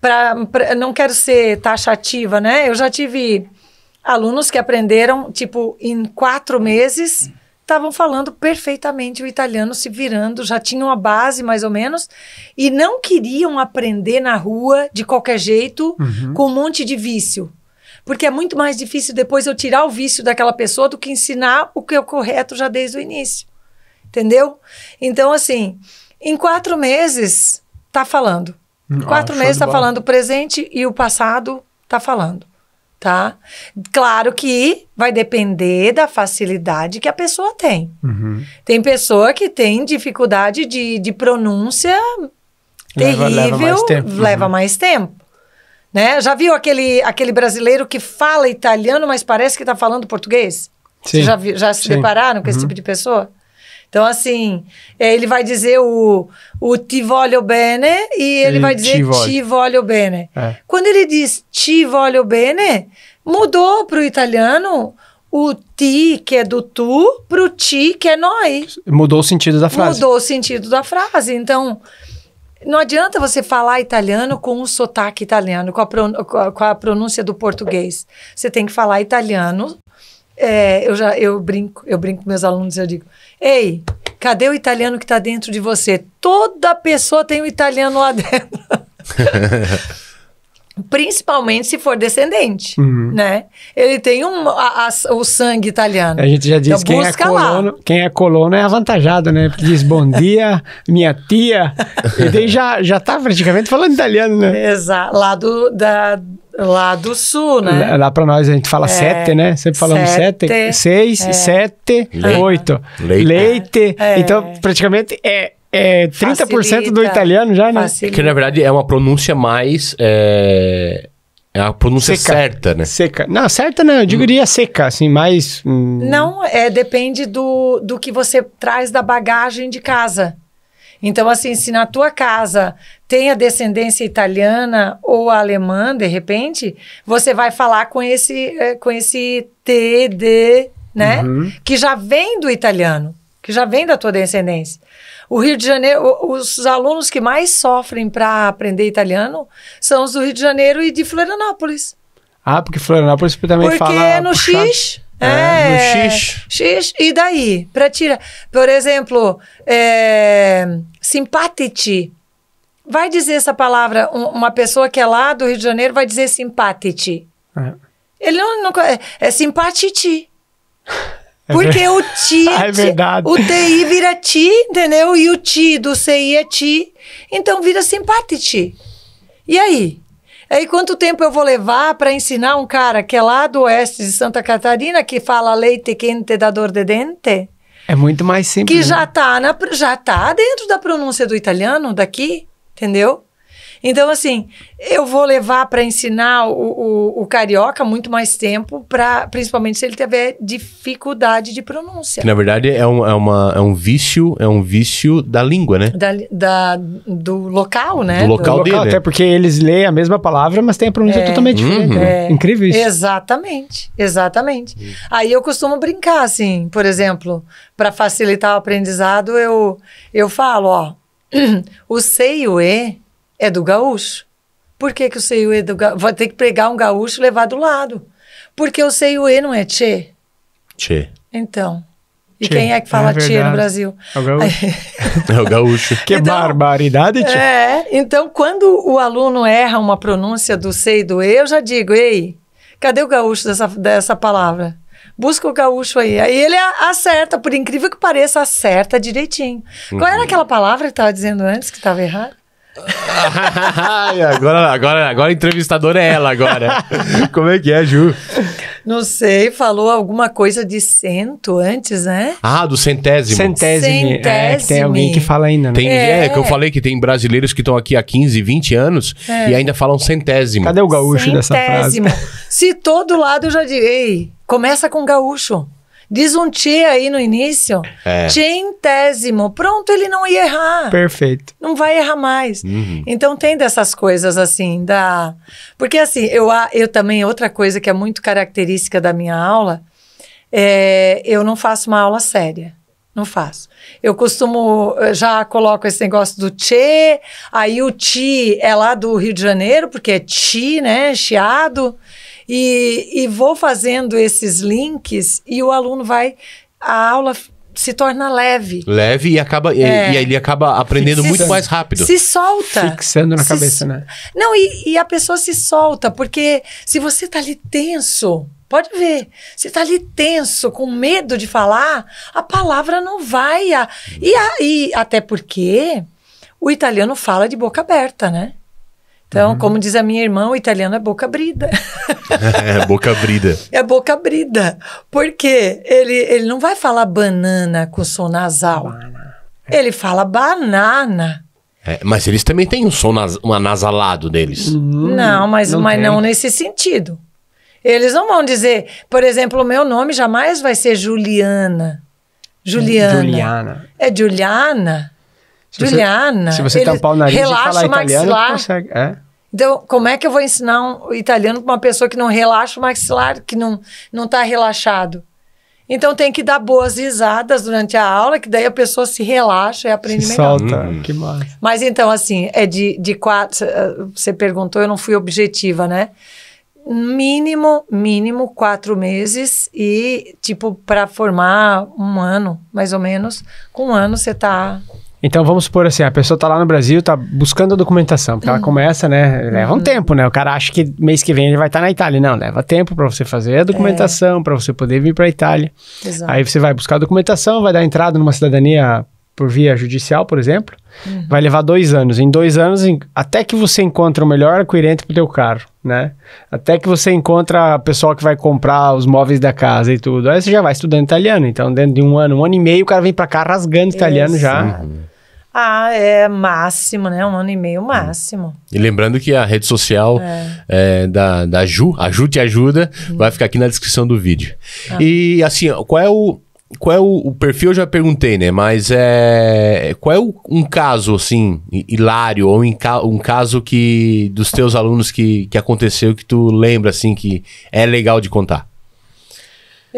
pra, pra, não quero ser taxativa, né? Eu já tive alunos que aprenderam, tipo, em quatro meses. Uhum estavam falando perfeitamente o italiano, se virando, já tinham a base mais ou menos, e não queriam aprender na rua de qualquer jeito, uhum. com um monte de vício. Porque é muito mais difícil depois eu tirar o vício daquela pessoa do que ensinar o que é o correto já desde o início. Entendeu? Então, assim, em quatro meses, tá falando. Em ah, quatro ah, meses, tá falando o presente e o passado, tá falando tá? Claro que vai depender da facilidade que a pessoa tem. Uhum. Tem pessoa que tem dificuldade de, de pronúncia terrível, leva, leva mais tempo. Leva uhum. mais tempo. Né? Já viu aquele, aquele brasileiro que fala italiano, mas parece que está falando português? Sim. Você já, já se Sim. depararam com uhum. esse tipo de pessoa? Então, assim, é, ele vai dizer o, o ti voglio bene e ele, vai dizer ti voglio, ti voglio bene. É. Quando ele diz ti voglio bene, mudou para o italiano o ti, que é do tu, para o ti, que é nós. Mudou o sentido da frase. Mudou o sentido da frase. Então, não adianta você falar italiano com o sotaque italiano, com a, com a pronúncia do português. Você tem que falar italiano. É, eu já eu brinco, eu brinco com meus alunos, eu digo, Ei, cadê o italiano que está dentro de você? Toda pessoa tem um italiano lá dentro. <laughs> Principalmente se for descendente, uhum. né? Ele tem um, a, a, o sangue italiano. A gente já disse, então, quem, é colono, quem é colono é avantajado, né? Porque diz bom dia, minha tia. e daí já, já tá praticamente falando italiano, né? Exato. Lá do, da, lá do sul, né? Lá, lá pra nós a gente fala é, sete, né? Sempre falamos sete. sete é. seis, é. sete, leite. oito. Leite. leite. É. Então, praticamente é é 30% Facilita. do italiano já, né? Facilita. É que na verdade é uma pronúncia mais. É... É a pronúncia seca. certa, né? Seca. Não, certa não, eu diria hum. seca, assim, mais. Hum... Não, é, depende do, do que você traz da bagagem de casa. Então, assim, se na tua casa tem a descendência italiana ou alemã, de repente, você vai falar com esse, é, com esse T, D, né? Uhum. Que já vem do italiano, que já vem da tua descendência. O Rio de Janeiro, os alunos que mais sofrem para aprender italiano são os do Rio de Janeiro e de Florianópolis. Ah, porque Florianópolis também porque fala... Porque é no X... É, é, no X. X. E daí? Para tirar... Por exemplo, é, simpatite. Vai dizer essa palavra, uma pessoa que é lá do Rio de Janeiro vai dizer simpatite. É. Ele não, não é, é simpatite. <laughs> É Porque o <laughs> ti. Ah, é O TI vira ti, entendeu? E o ti do CI é ti. Então vira simpatite. E aí? Aí quanto tempo eu vou levar para ensinar um cara que é lá do oeste de Santa Catarina que fala leite quente da dor de dente? É muito mais simples. Que já está né? tá, na, já tá dentro da pronúncia do italiano daqui, entendeu? Então, assim, eu vou levar para ensinar o, o, o, carioca muito mais tempo, pra, principalmente se ele tiver dificuldade de pronúncia. Que, na verdade, é um, é, uma, é um vício, é um vício da língua, né? Da, da do local, né? Do local, do local dele. Até porque eles leem a mesma palavra, mas tem a pronúncia é, totalmente uhum. diferente. Né? É, Incrível isso. Exatamente, exatamente. Uhum. Aí eu costumo brincar, assim, por exemplo, para facilitar o aprendizado, eu, eu falo, ó, <clears throat> o C e o E é do gaúcho. Por que, que o CIUE E do gaúcho? Vai ter que pregar um gaúcho e levar do lado. Porque o e não é tchê. Tchê. Então. E tchê. quem é que fala é tchê no Brasil? É o gaúcho. <laughs> é o gaúcho. Que então, barbaridade, tchê. É, então quando o aluno erra uma pronúncia do sei e do E, eu já digo, ei, cadê o gaúcho dessa, dessa palavra? Busca o gaúcho aí. Aí ele acerta, por incrível que pareça, acerta direitinho. Uhum. Qual era uhum. aquela palavra que estava dizendo antes que estava errado? Ai, <laughs> agora, agora, agora a entrevistadora é ela agora. <laughs> Como é que é, Ju? Não sei, falou alguma coisa de cento antes, né? Ah, do centésimo. centésimo É, que tem alguém que fala ainda, né? Tem, é. é, que eu falei que tem brasileiros que estão aqui há 15, 20 anos é. e ainda falam centésimo. Cadê o gaúcho centésimo. dessa frase? Centésimo. <laughs> Se todo lado eu já direi, começa com gaúcho. Diz um ti aí no início. É. Centésimo. Pronto, ele não ia errar. Perfeito. Não vai errar mais. Uhum. Então tem dessas coisas assim, da. Porque assim, eu, eu também, outra coisa que é muito característica da minha aula, é, eu não faço uma aula séria. Não faço. Eu costumo, já coloco esse negócio do tchê, aí o ti é lá do Rio de Janeiro, porque é ti, né? Chiado. E, e vou fazendo esses links e o aluno vai. A aula se torna leve. Leve e acaba é. e, ele acaba aprendendo se, muito mais rápido. Se solta. Fixando na se, cabeça, né? Não, e, e, a pessoa se solta, porque se você tá ali tenso, pode ver, você está ali tenso, com medo de falar, a palavra não vai. A, e, e até porque o italiano fala de boca aberta, né? Então, uhum. como diz a minha irmã, o italiano é boca brida. <laughs> é boca brida. É boca brida. Porque ele, ele não vai falar banana com som nasal. É. Ele fala banana. É, mas eles também têm um som nas, um anasalado deles. Uhum. não, mas não, mas não nesse sentido. Eles não vão dizer, por exemplo, o meu nome jamais vai ser Juliana. Juliana. Juliana. É Juliana. Se Juliana. Você, se você tampar o nariz relaxa e falar italiano, maxilar. consegue. É. Então, como é que eu vou ensinar um italiano para uma pessoa que não relaxa o maxilar, que não não está relaxado? Então tem que dar boas risadas durante a aula, que daí a pessoa se relaxa e aprende se melhor. Solta, hum. que massa. Mas então, assim, é de, de quatro. Você ah, perguntou, eu não fui objetiva, né? Mínimo, mínimo quatro meses e, tipo, para formar um ano, mais ou menos, com um ano você tá então vamos supor assim, a pessoa tá lá no Brasil, tá buscando a documentação, porque uhum. ela começa, né? Leva uhum. um tempo, né? O cara acha que mês que vem ele vai estar tá na Itália. Não, leva tempo para você fazer a documentação, é. para você poder vir para a Itália. Exato. Aí você vai buscar a documentação, vai dar entrada numa cidadania por via judicial, por exemplo, uhum. vai levar dois anos. Em dois anos, em, até que você encontra o melhor acuirente para o teu carro, né? Até que você encontra a pessoa que vai comprar os móveis da casa e tudo. Aí você já vai estudando italiano. Então, dentro de um ano, um ano e meio, o cara vem para cá rasgando italiano Isso. já. Uhum. Ah, é máximo, né? Um ano e meio máximo. Uhum. E lembrando que a rede social é. É, da, da Ju, a Ju Te Ajuda, uhum. vai ficar aqui na descrição do vídeo. Ah. E assim, qual é o, qual é o, o, perfil eu já perguntei, né? Mas é qual é o, um caso assim hilário ou um, caso que dos teus alunos que, que aconteceu que tu lembra assim que é legal de contar?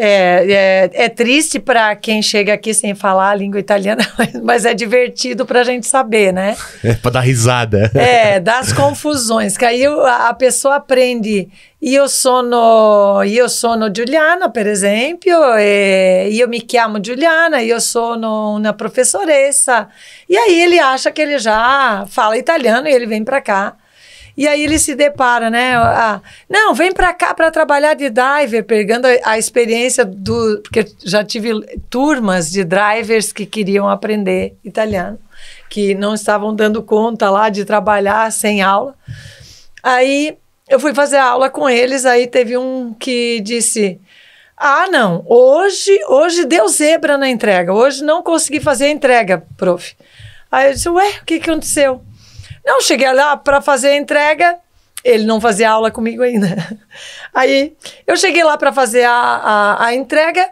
É, é, é triste para quem chega aqui sem falar a língua italiana, <laughs> mas, é divertido para a gente saber, né? É, para dar risada. É, das <laughs> confusões, que aí a, a pessoa aprende. Eu sono, eu sono Giuliana, por exemplo, e eu me chamo Giuliana, eu sono uma professoressa. E aí ele acha que ele já fala italiano e ele vem para cá. E aí ele se depara, né? Ah, não, vem para cá para trabalhar de driver, pegando a, a, experiência do. Porque já tive turmas de drivers que queriam aprender italiano, que não estavam dando conta lá de trabalhar sem aula. Aí eu fui fazer aula com eles, aí teve um que disse. Ah, não. Hoje, hoje deu zebra na entrega. Hoje não consegui fazer a entrega, prof. Aí eu disse, ué, o que, que aconteceu? Não, cheguei lá para fazer a entrega, ele não fazia aula comigo ainda. <laughs> Aí eu cheguei lá para fazer a, a, a, entrega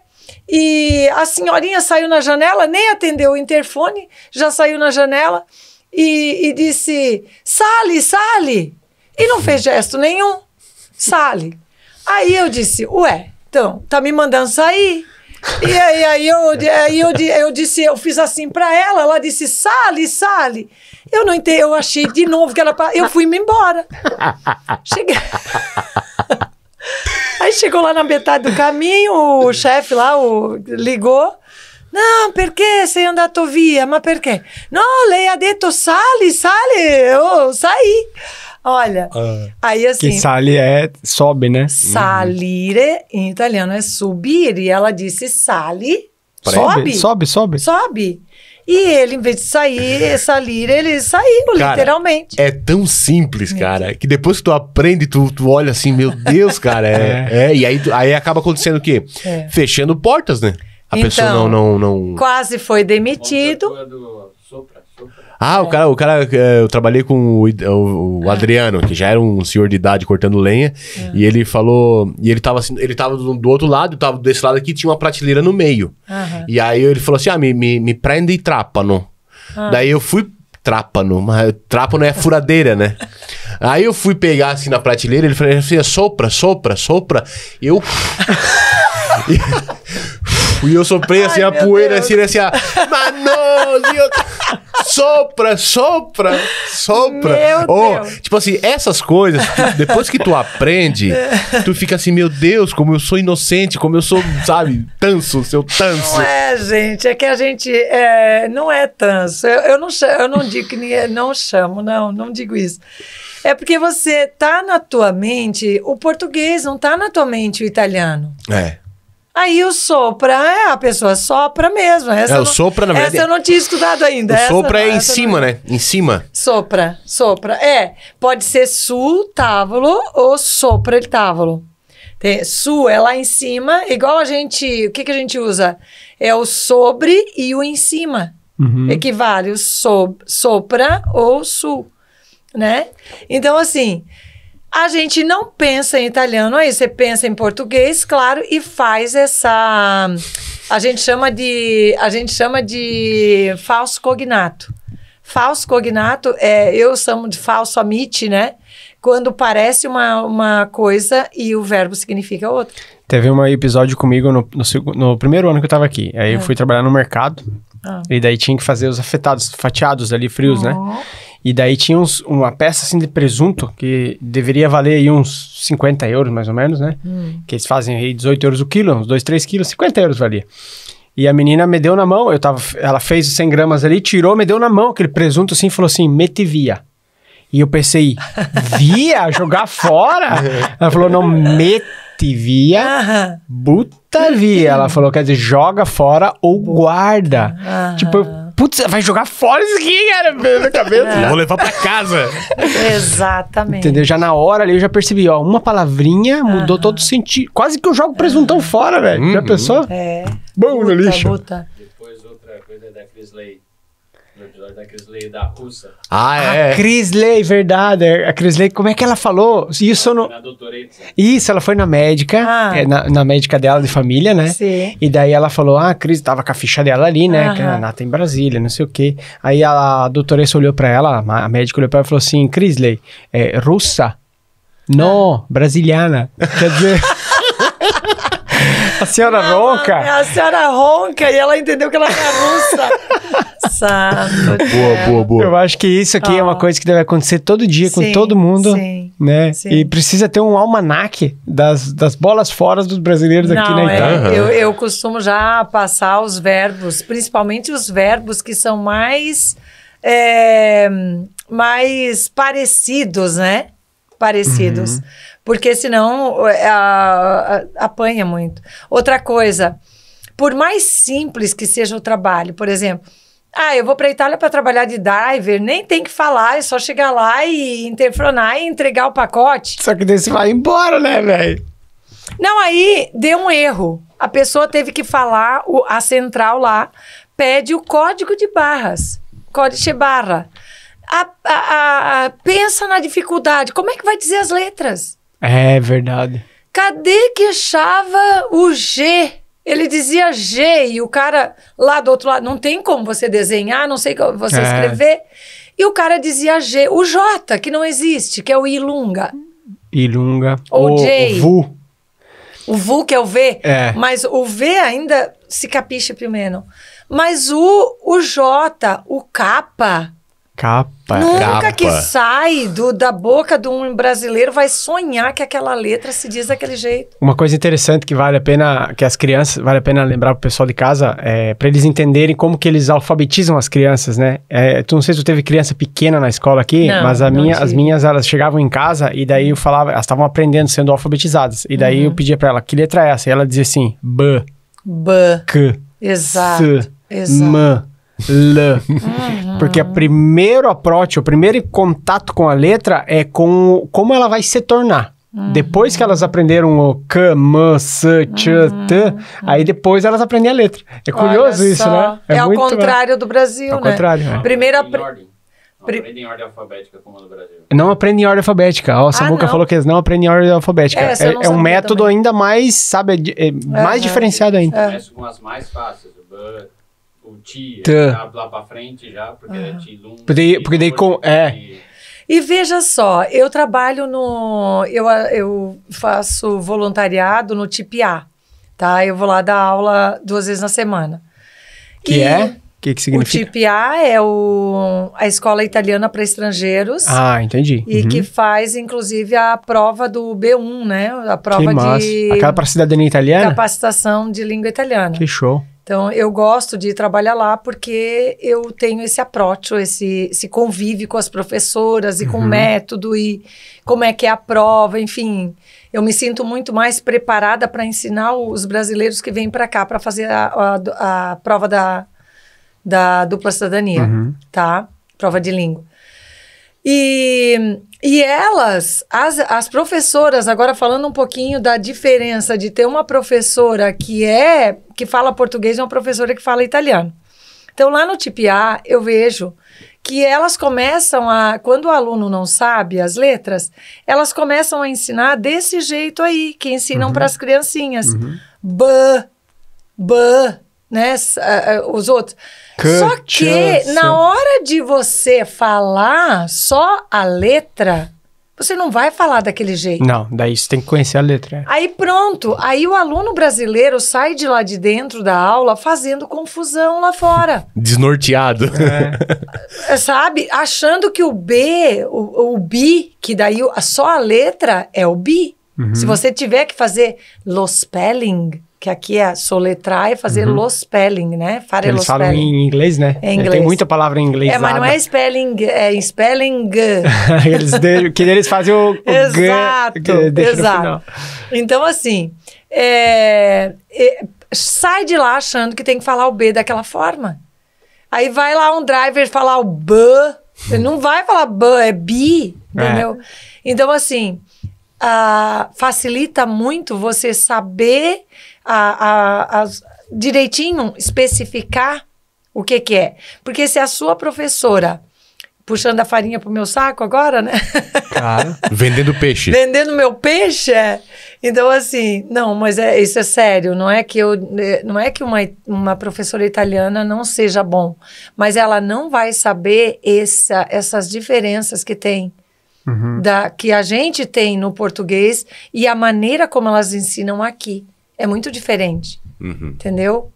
e a senhorinha saiu na janela, nem atendeu o interfone, já saiu na janela e, e disse: Sale, sale! E não fez gesto nenhum. Sale. Aí eu disse: Ué, então, tá me mandando sair. E aí, aí eu, aí eu, eu, disse, eu fiz assim para ela, ela disse, sale, sale. Eu não entendi, eu achei de novo que ela. Eu fui me embora. <laughs> Cheguei. Aí chegou lá na metade do caminho, o chefe lá o, ligou. Não, perché sei andato via? Mas por quê? Não, lei dentro, sale, sale, eu saí. Olha, ah, aí assim... Que sale é sobe, né? Salire, em italiano, é subir. E ela disse sale, sobe. Sobe, sobe. Sobe. E ele, em vez de sair, <laughs> salir, ele saiu, cara, literalmente. É tão simples, cara, que depois que tu aprende, tu, tu olha assim, meu Deus, cara. É, <laughs> é. é e aí, aí acaba acontecendo o quê? É. Fechando portas, né? A então, pessoa não, então, não, não. Quase foi demitido. Ah, o é. cara, o cara, é, eu trabalhei com o, o ah. Adriano, que já era um senhor de idade cortando lenha, ah. e ele falou, e ele tava assim, ele tava do, outro lado, eu tava desse lado aqui, tinha uma prateleira no meio. Uhum. E aí ele falou assim: "Ah, me, me, me prende e trapano". Uhum. Ah. Daí eu fui trapano, mas trapano é furadeira, né? aí eu fui pegar assim na prateleira, ele falou assim: "Sopra, sopra, sopra". Eu <laughs> <laughs> E eu soprei assim Ai, a poeira, Deus. assim, assim, mano, eu... <laughs> sopra, sopra, sopra. Meu oh, Deus. Tipo assim, essas coisas, depois que tu aprende, <laughs> tu fica assim, meu Deus, como eu sou inocente, como eu sou, sabe, tanso, seu tanso. Não é, gente, é que a gente é, não é tanso. Eu, eu, não, eu não digo que ninguém, não chamo, não, não digo isso. É porque você tá na tua mente o português, não tá na tua mente o italiano. É. Aí o sopra é a pessoa sopra mesmo. Essa é, o não, sopra, na verdade. Essa eu não tinha estudado ainda. O sopra é não, é em cima, não. né? Em cima. Sopra, sopra. É, pode ser sul, távulo ou sopra ele távulo. sul é lá em cima, igual a gente. O que, que a gente usa? É o sobre e o em cima. Uhum. Equivale o so, sopra ou sul, né? Então, assim a gente não pensa em italiano aí, você pensa em português, claro, e faz essa a gente chama de a gente chama de falso cognato. Falso cognato é eu chamo de falso amite, né? Quando parece uma, uma coisa e o verbo significa outra. Teve um episódio comigo no, no, no primeiro ano que eu tava aqui. Aí é. eu ah. fui trabalhar no mercado. Ah. E daí tinha que fazer os afetados, fatiados ali, frios, uhum. né? E daí tinha uns, uma peça assim de presunto que deveria valer aí uns 50 euros, mais ou menos, né? Hum. Que eles fazem aí 18 euros o quilo, uns 2, 3 quilos, 50 euros valia. E a menina me deu na mão, eu tava, ela fez 100 gramas ali, tirou, me deu na mão aquele presunto assim, falou assim, mete via E eu pensei, via? Jogar fora? <laughs> ela falou, não, mete via buta via Ela falou, quer dizer, joga fora ou guarda. Ah. tipo, eu putz, vai jogar fora isso aqui, cara, na cabeça. É. Vou levar pra casa. Exatamente. Entendeu? Já na hora ali eu já percebi, ó, uma palavrinha mudou uh -huh. todo o sentido. Quase que eu jogo presuntão uhum. fora, velho. Uhum. Já pensou? É. Bom, no lixo. Buta. Depois outra coisa da Crisley né? da, da Crisley, da russa. Ah, é. é a Crisley, verdade. A Crisley, como é que ela falou? Isso ela no... Na doutoreta. Isso, ela foi na médica, ah. É, na, na, médica dela de família, né? Sim. E daí ela falou, ah, a Cris tava com a ficha dela ali, né? Aham. Que a Nata em Brasília, não sei o quê. Aí a doutora olhou pra ela, a médica olhou pra ela e falou assim, Crisley, é russa? Ah. Não, brasiliana. Quer dizer... <laughs> A senhora ronca? A senhora ronca e ela entendeu que ela era é russa. <laughs> Santo. Boa, boa, boa. Eu acho que isso aqui oh. é uma ah. coisa que deve acontecer todo dia sim, com todo mundo. Sim, né? Sim. E precisa ter um almanaque das, das bolas fora dos brasileiros Não, aqui na é, Itália. É, eu, eu costumo já passar os verbos, principalmente os verbos que são mais. É, mais parecidos, né? Parecidos. Uhum porque senão é, a, a, apanha muito. Outra coisa, por mais simples que seja o trabalho, por exemplo, ah, eu vou para a Itália para trabalhar de driver, nem tem que falar, é só chegar lá e interfronar e entregar o pacote. Só que desse vai embora, né, velho? Não, aí deu um erro. A pessoa teve que falar, o, a central lá pede o código de barras, código barra. A, a, a, pensa na dificuldade. Como é que vai dizer as letras? É verdade. Cadê que achava o G? Ele dizia G e o cara lá do outro lado, não tem como você desenhar, não sei como você é. escrever. E o cara dizia G. O J, que não existe, que é o Ilunga. Ilunga. Ou o J. Vu. O Vu, que é o V. É. Mas o V ainda se capiche primeiro. Mas o, o J, o K, Capa. Nunca capa. que sai do, da boca de um brasileiro vai sonhar que aquela letra se diz daquele jeito. Uma coisa interessante que vale a pena, que as crianças, vale a pena lembrar pro pessoal de casa, é, para eles entenderem como que eles alfabetizam as crianças, né? É, tu não sei se tu teve criança pequena na escola aqui, não, mas a minha, as minhas, elas chegavam em casa e daí eu falava, elas estavam aprendendo sendo alfabetizadas. E daí uhum. eu pedia para ela, que letra é essa? E ela dizia assim, B. B. K. Exato. S, Exato. M. Uhum. Porque a primeiro approach, o primeiro contato com a letra é com como ela vai se tornar. Uhum. Depois que elas aprenderam o k, m, s, ch, uhum. t, uhum. aí depois elas aprendem a letra. É curioso isso, né? É, é ao contrário do Brasil, é ao né? contrário. É. Primeiro aprende. Aprendem em ordem alfabética, como no Brasil. Não aprendem em ordem alfabética. Ó, a Samuca ah, falou que eles não aprendem em ordem alfabética. É, é, é um método também. ainda mais, sabe, é, é mais é, né? diferenciado ainda. com as mais fáceis, o but, ti, é, tá. tá. lá pra frente já, porque é ti lum, porque, porque daí com. É. E... e veja só, eu trabalho no. Eu, eu faço voluntariado no TIPA, tá? Eu vou lá dar aula duas vezes na semana. Que e é? O que, que significa? O TIPA é o, a Escola Italiana para Estrangeiros. Ah, entendi. E uhum. que faz, inclusive, a prova do B1, né? A prova que massa. de. Aquela para cidadania italiana? Capacitação de língua italiana. Que show. Então, eu gosto de trabalhar lá porque eu tenho esse aprótio, esse, esse convívio com as professoras e com o uhum. método e como é que é a prova, enfim. Eu me sinto muito mais preparada para ensinar os brasileiros que vêm para cá para fazer a, a, a, prova da, da dupla cidadania, uhum. tá? Prova de língua. E, e elas, as, as professoras, agora falando um pouquinho da diferença de ter uma professora que é que fala português e uma professora que fala italiano. Então, lá no TPA, eu vejo que elas começam a, quando o aluno não sabe as letras, elas começam a ensinar desse jeito aí, que ensinam uhum. para as criancinhas. Uhum. B, B, né? Os outros. Só que na hora de você falar só a letra, você não vai falar daquele jeito. Não, daí você tem que conhecer a letra. É. Aí pronto, aí o aluno brasileiro sai de lá de dentro da aula fazendo confusão lá fora. <laughs> Desnorteado. É. é. Sabe? Achando que o B, o, o bi, que daí só a letra é o bi. Uhum. Se você tiver que fazer lo spelling, que aqui é soletrar e fazer uhum. spelling, né? Fare Eles falam spelling. em inglês, né? É, inglês. Tem muita palavra em inglês. É, mas não é spelling, é spelling. <laughs> eles de, que eles fazem o, o exato, g, exato. Então assim, é, é, sai de lá achando que tem que falar o b daquela forma. Aí vai lá um driver falar o b, ele não vai falar b, é b, entendeu? É. Então assim, uh, facilita muito você saber a, a, a direitinho especificar o que, que é. Porque se a sua professora puxando a farinha pro meu saco agora, né? Claro. <laughs> Vendendo peixe. Vendendo meu peixe, é. Então, assim, não, mas é, isso é sério. Não é que eu, é, não é que uma, uma professora italiana não seja bom, mas ela não vai saber essa, essas diferenças que tem. Uhum. Da, que a gente tem no português e a maneira como elas ensinam aqui é muito diferente. Uhum. Entendeu?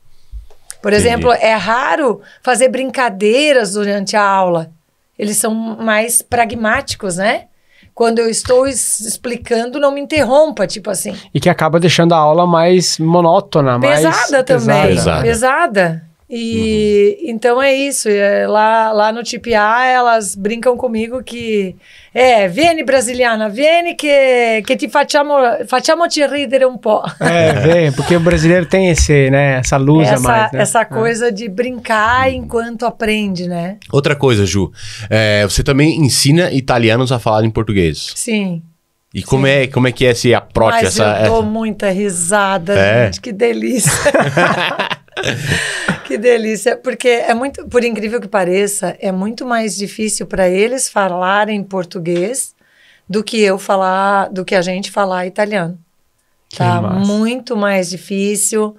Por Entendi. exemplo, é raro fazer brincadeiras durante a aula. Eles são mais pragmáticos, né? Quando eu estou explicando, não me interrompa, tipo assim. E que acaba deixando a aula mais monótona, pesada mais. Também. Pesada também. Pesada. E uhum. então é isso. É, lá, lá no TPA elas brincam comigo que é, vieni brasiliana, vieni que, que te facciamo, facciamo te ridere um pouco. É, vem, porque o brasileiro tem esse, né, essa luz essa, a mais. Né? Essa é. coisa é. de brincar uhum. enquanto aprende, né? Outra coisa, Ju, é, você também ensina italianos a falar em português. Sim. E como é, como é que é esse approach? Mas essa, eu dou essa... muita risada, é. gente, que delícia. <laughs> <laughs> Que delícia, porque é muito, por incrível que pareça, é muito mais difícil para eles falarem português do que eu falar, do que a gente falar italiano. Tá muito mais difícil.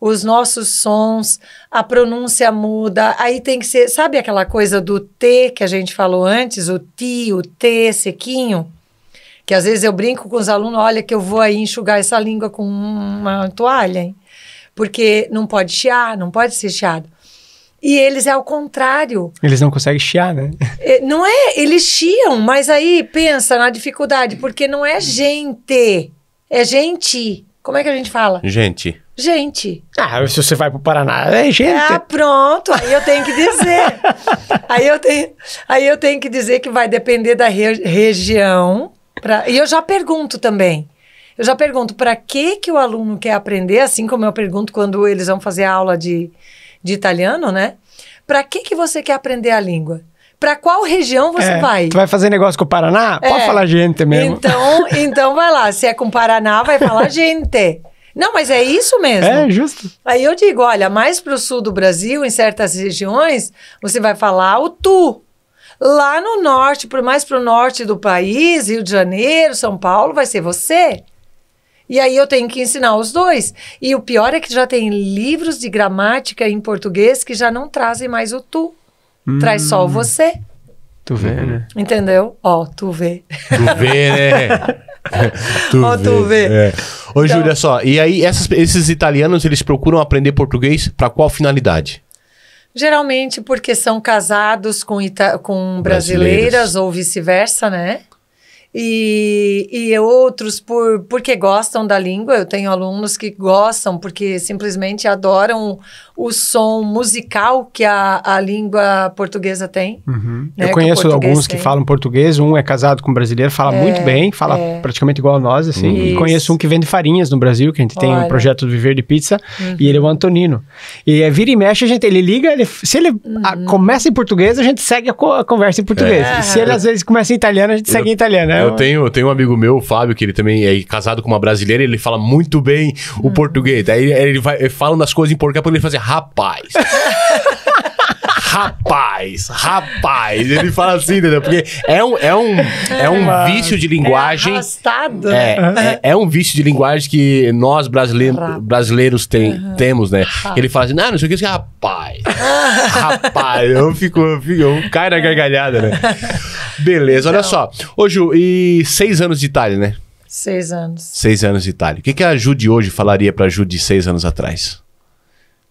Os nossos sons, a pronúncia muda. Aí tem que ser, sabe aquela coisa do T que a gente falou antes, o ti, o T sequinho? Que às vezes eu brinco com os alunos, olha que eu vou aí enxugar essa língua com uma toalha, hein? porque não pode chiar, não pode ser chiado. E eles é o contrário. Eles não conseguem chiar, né? É, não é, eles chiam, mas aí pensa na dificuldade, porque não é gente, é gente. Como é que a gente fala? Gente. Gente. Ah, se você vai pro Paraná, é gente. Ah, pronto, aí eu tenho que dizer. <laughs> aí, eu tenho, aí eu tenho que dizer que vai depender da re região. Pra, e eu já pergunto também. Eu já pergunto para que que o aluno quer aprender, assim como eu pergunto quando eles vão fazer a aula de, de italiano, né? Para que que você quer aprender a língua? Para qual região você é, vai? Tu vai fazer negócio com o Paraná? É. Pode falar gente mesmo. Então, <laughs> então vai lá. Se é com o Paraná, vai falar gente. Não, mas é isso mesmo. É, justo. Aí eu digo, olha, mais para o sul do Brasil, em certas regiões, você vai falar o tu. Lá no norte, mais para o norte do país, Rio de Janeiro, São Paulo, vai ser você. E aí eu tenho que ensinar os dois. E o pior é que já tem livros de gramática em português que já não trazem mais o tu. Hum. Traz só o hum. você. Tu vê, uhum. né? Entendeu? Ó, oh, tu vê. Tu vê, né? <laughs> tu Ó, oh, tu vê. É. Ô, então, Júlia, só. E aí, essas, esses italianos, eles procuram aprender português para qual finalidade? Geralmente porque são casados com, Ita com brasileiras, brasileiras. ou vice-versa, né? e, e outros por porque gostam da língua. Eu tenho alunos que gostam porque simplesmente adoram o som musical que a, a língua portuguesa tem. Uhum. Né, Eu conheço que alguns tem. que falam português, um é casado com um brasileiro, fala é, muito bem, fala é. praticamente igual a nós, assim. E conheço um que vende farinhas no Brasil, que a gente Olha. tem um projeto do Viver de Pizza, uhum. e ele é o Antonino. E é, vira e mexe, a gente, ele liga, ele, se ele uhum. a, começa em português, a gente segue a, co a conversa em português. É. E se ele às vezes começa em italiano, a gente Eu... segue em italiano. É eu tenho, eu tenho um amigo meu, o Fábio, que ele também é casado com uma brasileira, ele fala muito bem o hum. português. Daí ele vai falando as coisas em português, ele fazer rapaz rapaz, rapaz. Ele fala assim, entendeu? Porque é um, é um, é um é. vício de linguagem. É arrastado. É, né? é, é, um vício de linguagem que nós brasileiros, brasileiros tem, uhum. temos, né? Ele fala assim, não, não sei o que, rapaz. rapaz, eu fico, eu, fico, eu caio na gargalhada, né? Beleza, olha não. só. Ô, Ju, e seis anos de Itália, né? Seis anos. Seis anos de Itália. O que, que a Ju de hoje falaria pra Ju de seis anos atrás?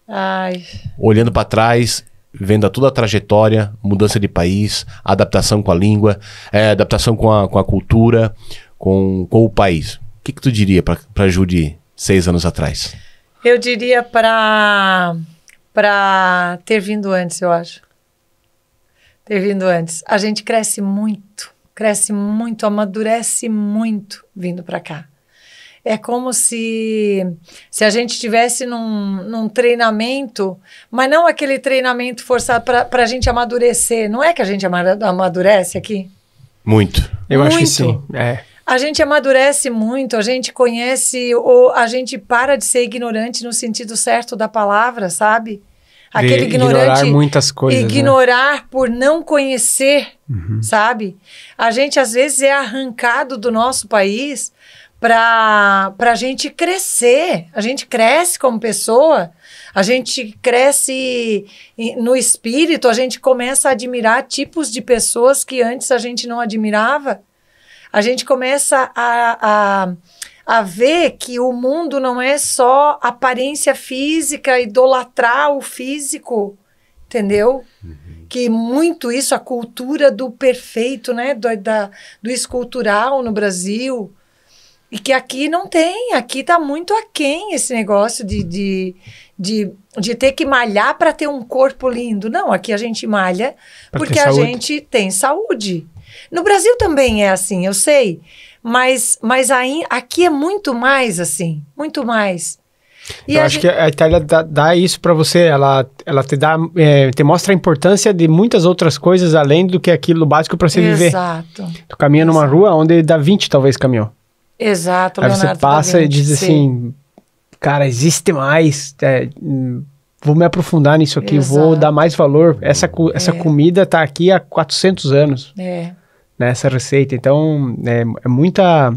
Ai. Olhando para trás vendo toda a trajetória, mudança de país, adaptação com a língua, é, adaptação com a, com a cultura, com, com o país. O que, que tu diria para a Judy seis anos atrás? Eu diria para para ter vindo antes, eu acho. Ter vindo antes. A gente cresce muito, cresce muito, amadurece muito vindo para cá é como se, se a gente estivesse num, num treinamento, mas não aquele treinamento forçado para a gente amadurecer. Não é que a gente amadurece aqui? Muito. Eu Muito. acho que sim. É. A gente amadurece muito, a gente conhece, ou a gente para de ser ignorante no sentido certo da palavra, sabe? Aquele ignorante. Ignorar muitas coisas. Né? Ignorar né? por não conhecer, uhum. sabe? A gente às vezes é arrancado do nosso país para a gente crescer. A gente cresce como pessoa, a gente cresce no espírito, a gente começa a admirar tipos de pessoas que antes a gente não admirava. A gente começa a, a, a ver que o mundo não é só aparência física, idolatrar o físico, entendeu? Uhum. Que muito isso, a cultura do perfeito, né? Do, da, do escultural no Brasil e que aqui não tem, aqui tá muito aquém esse negócio de, de, de, de ter que malhar para ter um corpo lindo. Não, aqui a gente malha pra porque a gente tem saúde. No Brasil também é assim, eu sei, mas, mas aí, aqui é muito mais assim, muito mais. E eu acho gente... que a Itália dá, dá isso para você, ela, ela te dá, é, te mostra a importância de muitas outras coisas além do que aquilo básico para você Exato. viver. Exato. Tu caminha Exato. numa rua onde dá 20 talvez caminhão. Exato, Aí você passa e diz assim, cara, existe mais, é, vou me aprofundar nisso aqui, Exato. vou dar mais valor. Essa, essa é. comida está aqui há 400 anos. É. Nessa né, receita. Então, é, é muita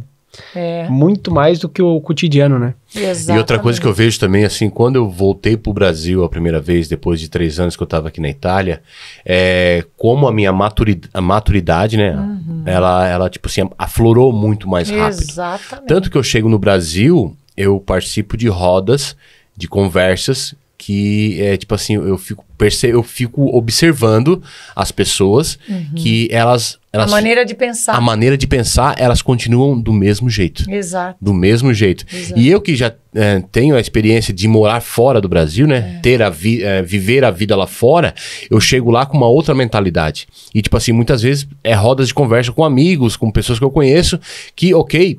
é. Muito mais do que o cotidiano, né? Exatamente. E outra coisa que eu vejo também, assim, quando eu voltei para o Brasil a primeira vez, depois de três anos que eu estava aqui na Itália, é como a minha maturidade, a maturidade né? Uhum. Ela, ela, tipo assim, aflorou muito mais rápido. Exatamente. Tanto que eu chego no Brasil, eu participo de rodas, de conversas que é tipo assim, eu fico, perce eu fico observando as pessoas uhum. que elas elas, a maneira de pensar. A maneira de pensar, elas continuam do mesmo jeito. Exato. Do mesmo jeito. Exato. E eu que já é, tenho a experiência de morar fora do Brasil, né? É. Ter a vi, é, viver a vida lá fora, eu chego lá com uma outra mentalidade. E, tipo assim, muitas vezes é rodas de conversa com amigos, com pessoas que eu conheço, que, ok,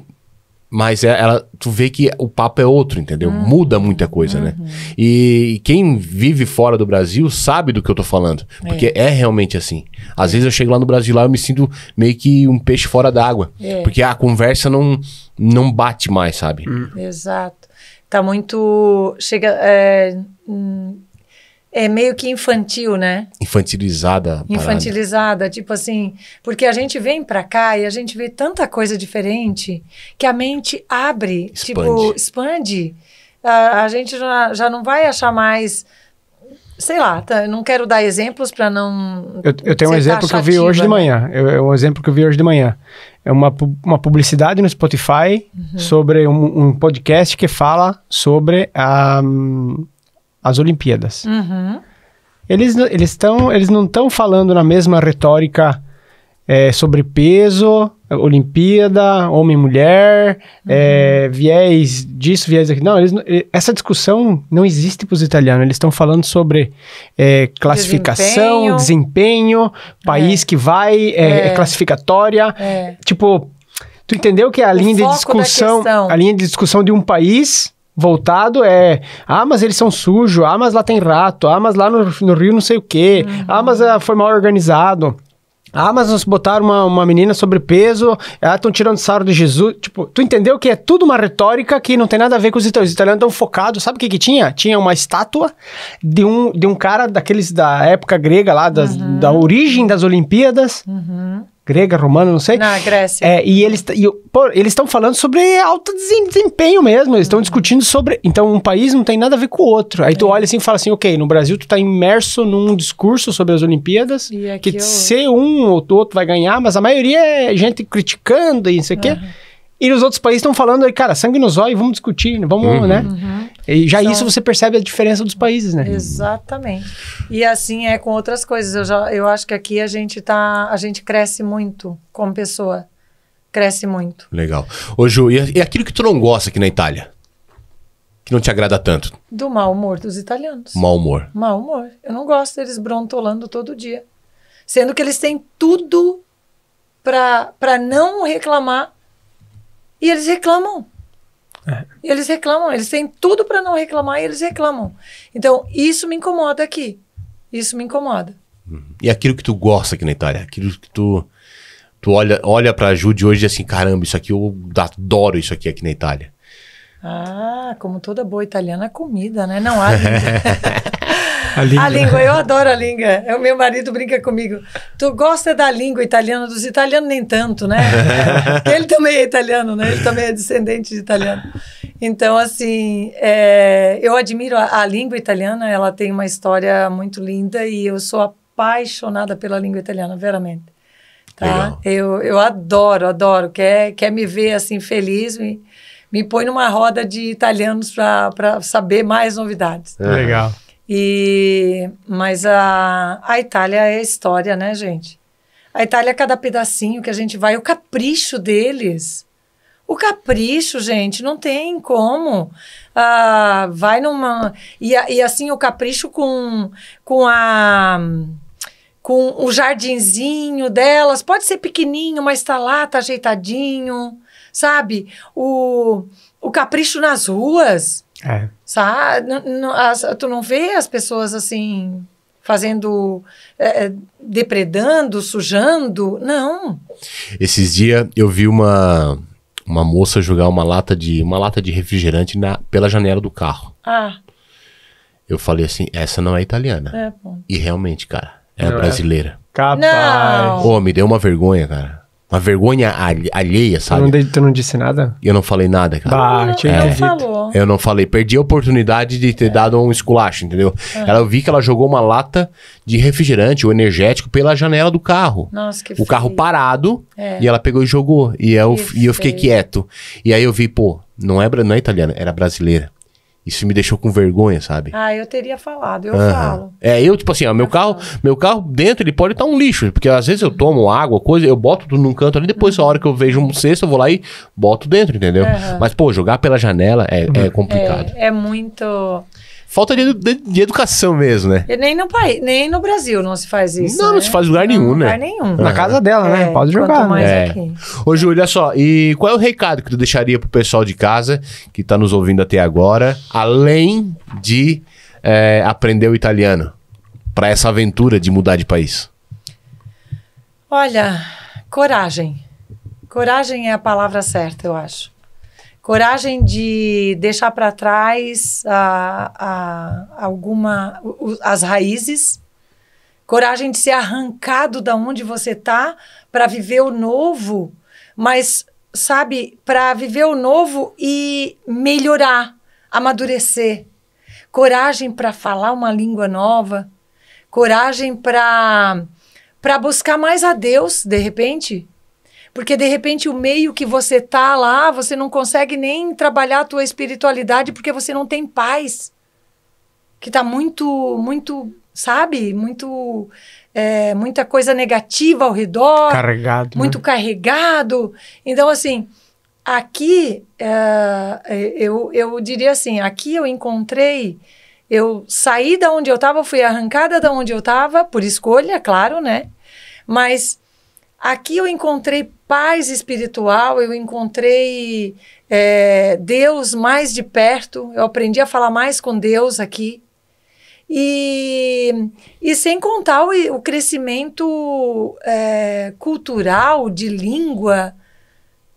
mas é, ela, tu vê que o papo é outro, entendeu? Uhum. Muda muita coisa, né? uhum. né? E quem vive fora do Brasil sabe do que eu tô falando. É. Porque é, é realmente assim. Às vezes eu chego lá no Brasil lá eu me sinto meio que um peixe fora d'água. É. Porque a conversa não, não bate mais, sabe? Hum. Exato. Tá muito. Chega. É, hum, é meio que infantil, né? Infantilizada. Infantilizada, parada. tipo assim, porque a gente vem para cá e a gente vê tanta coisa diferente que a mente abre, tipo, expande. tipo, expande. A, a gente já, já não vai achar mais sei lá, tá, não quero dar exemplos para não. Eu, eu tenho um exemplo que eu vi hoje de né? manhã. é um exemplo que eu vi hoje de manhã. É uma, uma publicidade no Spotify uhum. sobre um, um, podcast que fala sobre a. Um, as Olimpíadas. Uhum. Eles, eles, eles não estão falando na mesma retórica é, sobre peso, Olimpíada, homem-mulher, é, uhum. é, viés disso, viés daquilo. Não, eles, essa discussão não existe para os italianos. Eles estão falando sobre é, classificação, desempenho, desempenho país é. que vai, é, é. classificatória. Tipo, tu entendeu que é a linha de discussão, a linha de discussão de um país voltado é, ah, mas eles são sujos, ah, mas lá tem rato, ah, mas lá no, no Rio não sei o quê, uhum. ah, mas ah, foi mal organizado. Ah, mas nos botaram uma, uma menina sobrepeso, ah, estão tirando sarro de Jesus. Tipo, tu entendeu que é tudo uma retórica que não tem nada a ver com os italianos. Os italianos estão focados, sabe o que que tinha? Tinha uma estátua de um, de um cara daqueles da época grega lá, das, uhum. da origem das Olimpíadas. Uhum grega, romana, não sei. Na Grécia. É, e eles e, eles estão falando sobre alto desempenho mesmo, eles estão uhum. discutindo sobre, então um país não tem nada a ver com o outro. Aí tu é. olha assim e fala assim, OK, no Brasil tu tá imerso num discurso sobre as Olimpíadas, que eu... ser um ou outro vai ganhar, mas a maioria é gente criticando e não sei o uhum. quê. E os outros países estão falando aí, cara, sangue nos olhos, vamos discutir, vamos, uhum. né? Uhum. E já isso você percebe a diferença dos países, né? Exatamente. E assim é com outras coisas. Eu, já, eu acho que aqui a gente tá, a gente cresce muito como pessoa. Cresce muito. Legal. Ô, Ju, e, e aquilo que tu não gosta aqui na Itália? Que não te agrada tanto? Do mau humor dos italianos. Mau humor. Mau humor. Eu não gosto deles brontolando todo dia. Sendo que eles têm tudo para não reclamar. E eles reclamam. É. E eles reclamam, eles têm tudo para não reclamar e eles reclamam. Então, isso me incomoda aqui. Isso me incomoda. Uhum. E aquilo que tu gosta aqui na Itália, aquilo que tu tu olha olha para Jude hoje e assim, caramba, isso aqui eu adoro isso aqui aqui na Itália. Ah, como toda boa italiana, comida, né? Não há. <laughs> A língua. a língua. eu adoro a língua. É, o meu marido brinca comigo. Tu gosta da língua italiana, dos italianos nem tanto, né? <laughs> ele também é italiano, né? Ele também é descendente de italiano. Então, assim, é, eu admiro a, a língua italiana, ela tem uma história muito linda e eu sou apaixonada pela língua italiana, veramente. Tá? Eu, eu adoro, adoro. Quer, quer me ver assim feliz, me, me põe numa roda de italianos para saber mais novidades. É. Legal. E, mas a, a Itália é história, né, gente? A Itália, é cada pedacinho que a gente vai, o capricho deles. O capricho, gente, não tem como. Ah, vai numa. E, e assim, o capricho com, com a com o jardinzinho delas, pode ser pequenininho, mas tá lá, tá ajeitadinho, sabe? O, o capricho nas ruas. É. Sabe? Ah, ah, tu não vê as pessoas assim fazendo, é, é depredando, sujando, não. Esses dias eu vi uma uma moça jogar uma lata de uma lata de refrigerante na, pela janela do carro. Ah. Eu falei assim, essa não é italiana. É, e realmente, cara, é não é. brasileira. É. Capaz. Não. Pô, me deu uma vergonha, cara. Uma vergonha alheia, sabe? Não, tu não, disse nada? Eu não falei nada, cara. Bah, não, tinha é, falou. Eu não falei. Perdi a oportunidade de ter é. dado um esculacho, entendeu? É. Ela, eu vi que ela jogou uma lata de refrigerante ou energético pela janela do carro. Nossa, que O feio. carro parado. É. E ela pegou e jogou. E eu, e eu fiquei quieto. E aí eu vi, pô, não é, não é italiana, era brasileira. Isso me deixou com vergonha, sabe? Ah, eu teria falado, eu uhum. falo. É, eu, tipo assim, ó, meu carro, meu carro dentro, ele pode estar tá um lixo, porque às vezes eu tomo água, coisa, eu boto tudo num canto ali, depois, uhum. a hora que eu vejo um cesto, eu vou lá e boto dentro, entendeu? Uhum. Mas, pô, jogar pela janela é, é uhum. complicado. É, é muito. Falta de, de, de educação mesmo, né? nem no país, nem no Brasil não se faz isso. Não, né? não se né? faz lugar nenhum, né? Lugar nenhum. Na casa dela, né? é, né? Pode jogar. Mais né? é. aqui. Ô, Júlio, olha só, e qual é o recado que tu deixaria pro pessoal de casa que tá nos ouvindo até agora, além de é, aprender o italiano? para essa aventura de mudar de país? Olha, coragem. Coragem é a palavra certa, eu acho coragem de deixar para trás a, a, alguma as raízes, coragem de ser arrancado da onde você tá para viver o novo, mas sabe, para viver o novo e melhorar, amadurecer. Coragem para falar uma língua nova, coragem para para buscar mais a Deus, de repente, porque de repente o meio que você tá lá, você não consegue nem trabalhar a tua espiritualidade porque você não tem paz. Que tá muito, muito, sabe? Muito é, muita coisa negativa ao redor. Carregado. Muito né? carregado. Então, assim, aqui é, é eu, eu diria assim: aqui eu encontrei, eu saí da onde eu estava, fui arrancada da onde eu estava, por escolha, claro, né? Mas aqui eu encontrei paz espiritual, eu encontrei é, Deus mais de perto, eu aprendi a falar mais com Deus aqui. E, e sem contar o, o crescimento é, cultural, de língua,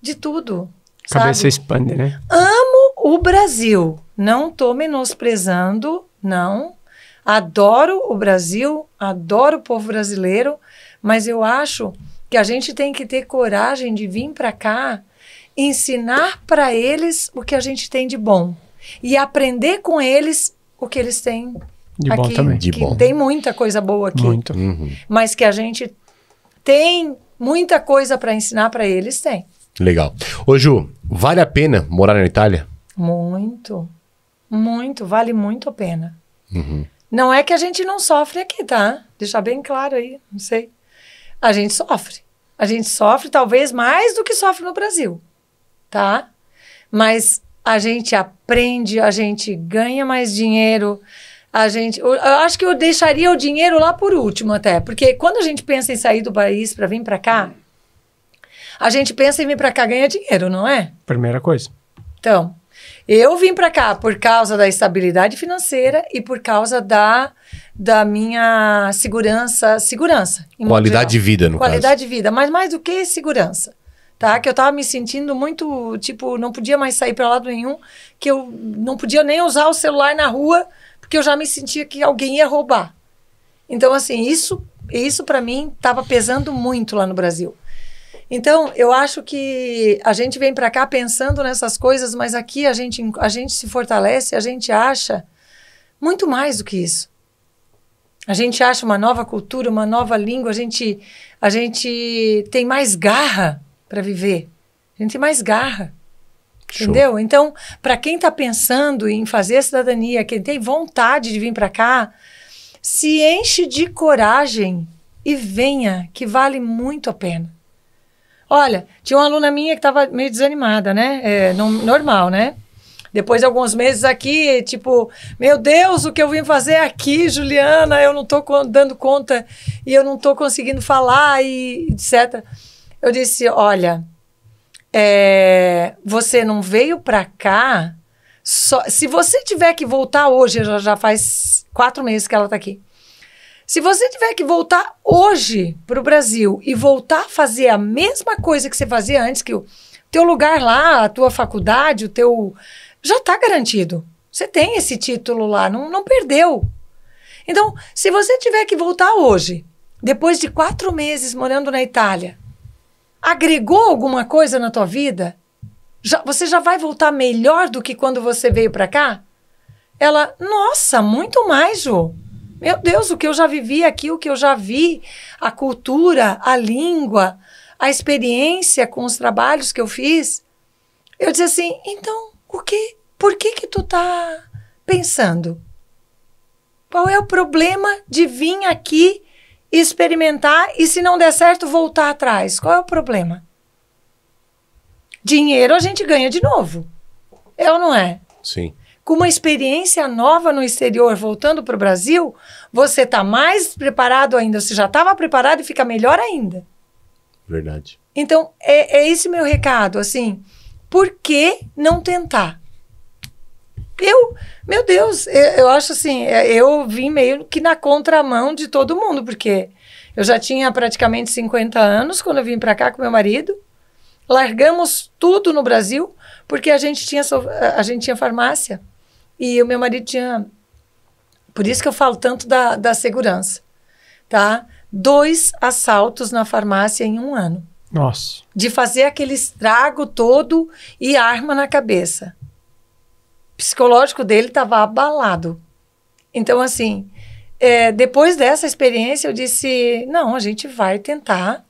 de tudo. Cabeça sabe? expande, né? Amo o Brasil. Não estou menosprezando, não. Adoro o Brasil, adoro o povo brasileiro, mas eu acho que a gente tem que ter coragem de vir para cá, ensinar para eles o que a gente tem de bom e aprender com eles o que eles têm de aqui, bom também. De bom. Tem muita coisa boa aqui, Muito. Uhum. mas que a gente tem muita coisa para ensinar para eles, tem. Legal. Ô Ju, vale a pena morar na Itália? Muito. Muito, vale muito a pena. Uhum. Não é que a gente não sofre aqui, tá? Deixar bem claro aí, não sei a gente sofre. A gente sofre talvez mais do que sofre no Brasil, tá? Mas a gente aprende, a gente ganha mais dinheiro, a gente. Eu, acho que eu deixaria o dinheiro lá por último até, porque quando a gente pensa em sair do país para vir para cá, a gente pensa em vir para cá ganhar dinheiro, não é? Primeira coisa. Então, eu vim para cá por causa da estabilidade financeira e por causa da, da minha segurança, segurança. Qualidade de vida, no Qualidade caso. de vida, mas mais do que segurança. Tá? Que eu tava me sentindo muito, tipo, não podia mais sair para lado nenhum, que eu não podia nem usar o celular na rua, porque eu já me sentia que alguém ia roubar. Então, assim, isso, isso para mim estava pesando muito lá no Brasil. Então, eu acho que a gente vem para cá pensando nessas coisas, mas aqui a gente, a gente se fortalece, a gente acha muito mais do que isso. A gente acha uma nova cultura, uma nova língua, a gente, a gente tem mais garra para viver. A gente tem mais garra. Show. Entendeu? Então, para quem está pensando em fazer a cidadania, quem tem vontade de vir para cá, se enche de coragem e venha, que vale muito a pena. Olha, tinha uma aluna minha que estava meio desanimada, né? É, no, normal, né? Depois de alguns meses aqui, tipo, meu Deus, o que eu vim fazer aqui, Juliana? Eu não estou dando conta e eu não estou conseguindo falar e etc. Eu disse, olha, é, você não veio para cá. Só, se você tiver que voltar hoje, já, já faz quatro meses que ela está aqui. Se você tiver que voltar hoje para o Brasil e voltar a fazer a mesma coisa que você fazia antes, que o teu lugar lá, a tua faculdade, o teu. já está garantido. Você tem esse título lá, não, não perdeu. Então, se você tiver que voltar hoje, depois de quatro meses morando na Itália, agregou alguma coisa na tua vida? Já, você já vai voltar melhor do que quando você veio para cá? Ela, nossa, muito mais, Ju. Meu Deus, o que eu já vivi aqui, o que eu já vi, a cultura, a língua, a experiência com os trabalhos que eu fiz. Eu disse assim: "Então, o que? Por que que tu tá pensando? Qual é o problema de vir aqui experimentar e se não der certo voltar atrás? Qual é o problema?" Dinheiro a gente ganha de novo. Eu é não é? Sim com uma experiência nova no exterior, voltando para o Brasil, você está mais preparado ainda. Você já estava preparado e fica melhor ainda. Verdade. Então, é, é esse meu recado, assim. Por que não tentar? Eu, meu Deus, eu, eu acho assim, é, eu vim meio que na contramão de todo mundo, porque eu já tinha praticamente 50 anos quando eu vim para cá com meu marido. Largamos tudo no Brasil porque a gente tinha, a gente tinha farmácia. E o meu marido tinha. Por isso que eu falo tanto da, da segurança, tá? Dois assaltos na farmácia em um ano. Nossa. De fazer aquele estrago todo e arma na cabeça. O psicológico dele estava abalado. Então, assim, é, depois dessa experiência, eu disse: não, a gente vai tentar,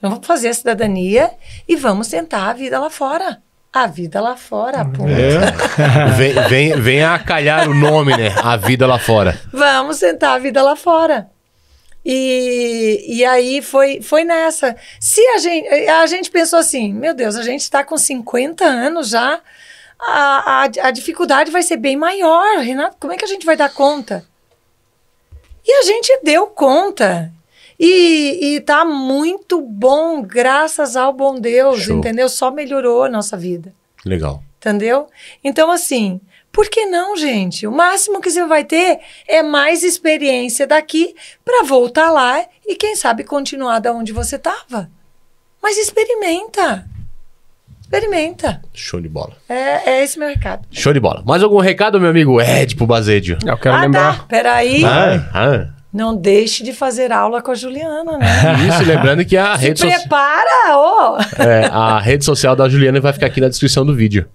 não vamos fazer a cidadania e vamos tentar a vida lá fora. A vida lá fora, aponta. É. é. <laughs> vem, vem, vem a calhar o nome, né? A vida lá fora. Vamos sentar a vida lá fora. E, e aí foi, foi nessa. Se a gente, a gente pensou assim, meu Deus, a gente está com 50 anos já, a, a, a, dificuldade vai ser bem maior. Renato, como é que a gente vai dar conta? E a gente deu conta. E, e tá muito bom, graças ao bom Deus, Show. entendeu? Só melhorou a nossa vida. Legal. Entendeu? Então, assim, por que não, gente? O máximo que você vai ter é mais experiência daqui para voltar lá e, quem sabe, continuar da onde você estava. Mas experimenta. Experimenta. Show de bola. É, é esse meu recado. Show de bola. Mais algum recado, meu amigo Edipo pro Bazedio? Eu quero ah, tá. lembrar. Tá. Peraí. Ah, ah não deixe de fazer aula com a Juliana, né? <laughs> Isso, lembrando que a rede social. Prepara! Oh. É, a rede social da Juliana vai ficar aqui na descrição do vídeo.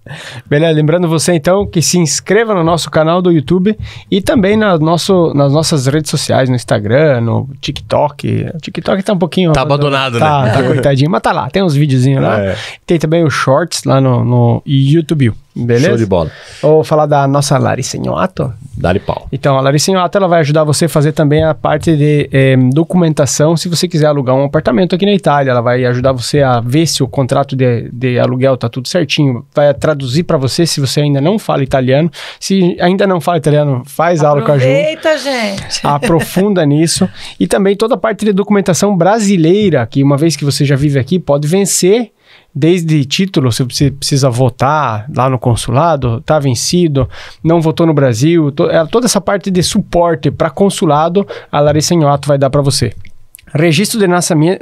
Beleza, lembrando você então que se inscreva no nosso canal do YouTube e também na nosso, nas nossas redes sociais, no Instagram, no TikTok. O TikTok tá um pouquinho. Tá abandonado, tá, né? Tá, coitadinho, mas tá lá, tem uns videozinhos lá. É. Tem também os shorts lá no, no YouTube. Beleza? Show de bola. Vou falar da nossa Larissa Ato. Dá-lhe pau. Então, a Larissa Ato ela vai ajudar você a fazer também a parte de eh, documentação, se você quiser alugar um apartamento aqui na Itália. Ela vai ajudar você a ver se o contrato de, de aluguel está tudo certinho. Vai traduzir para você se você ainda não fala italiano. Se ainda não fala italiano, faz aula com a Ju. Eita, gente! Aprofunda nisso. E também toda a parte de documentação brasileira, que uma vez que você já vive aqui, pode vencer desde título, se você precisa votar lá no consulado, está vencido, não votou no Brasil, to é, toda essa parte de suporte para consulado, a Larissa Inhoto vai dar para você registro de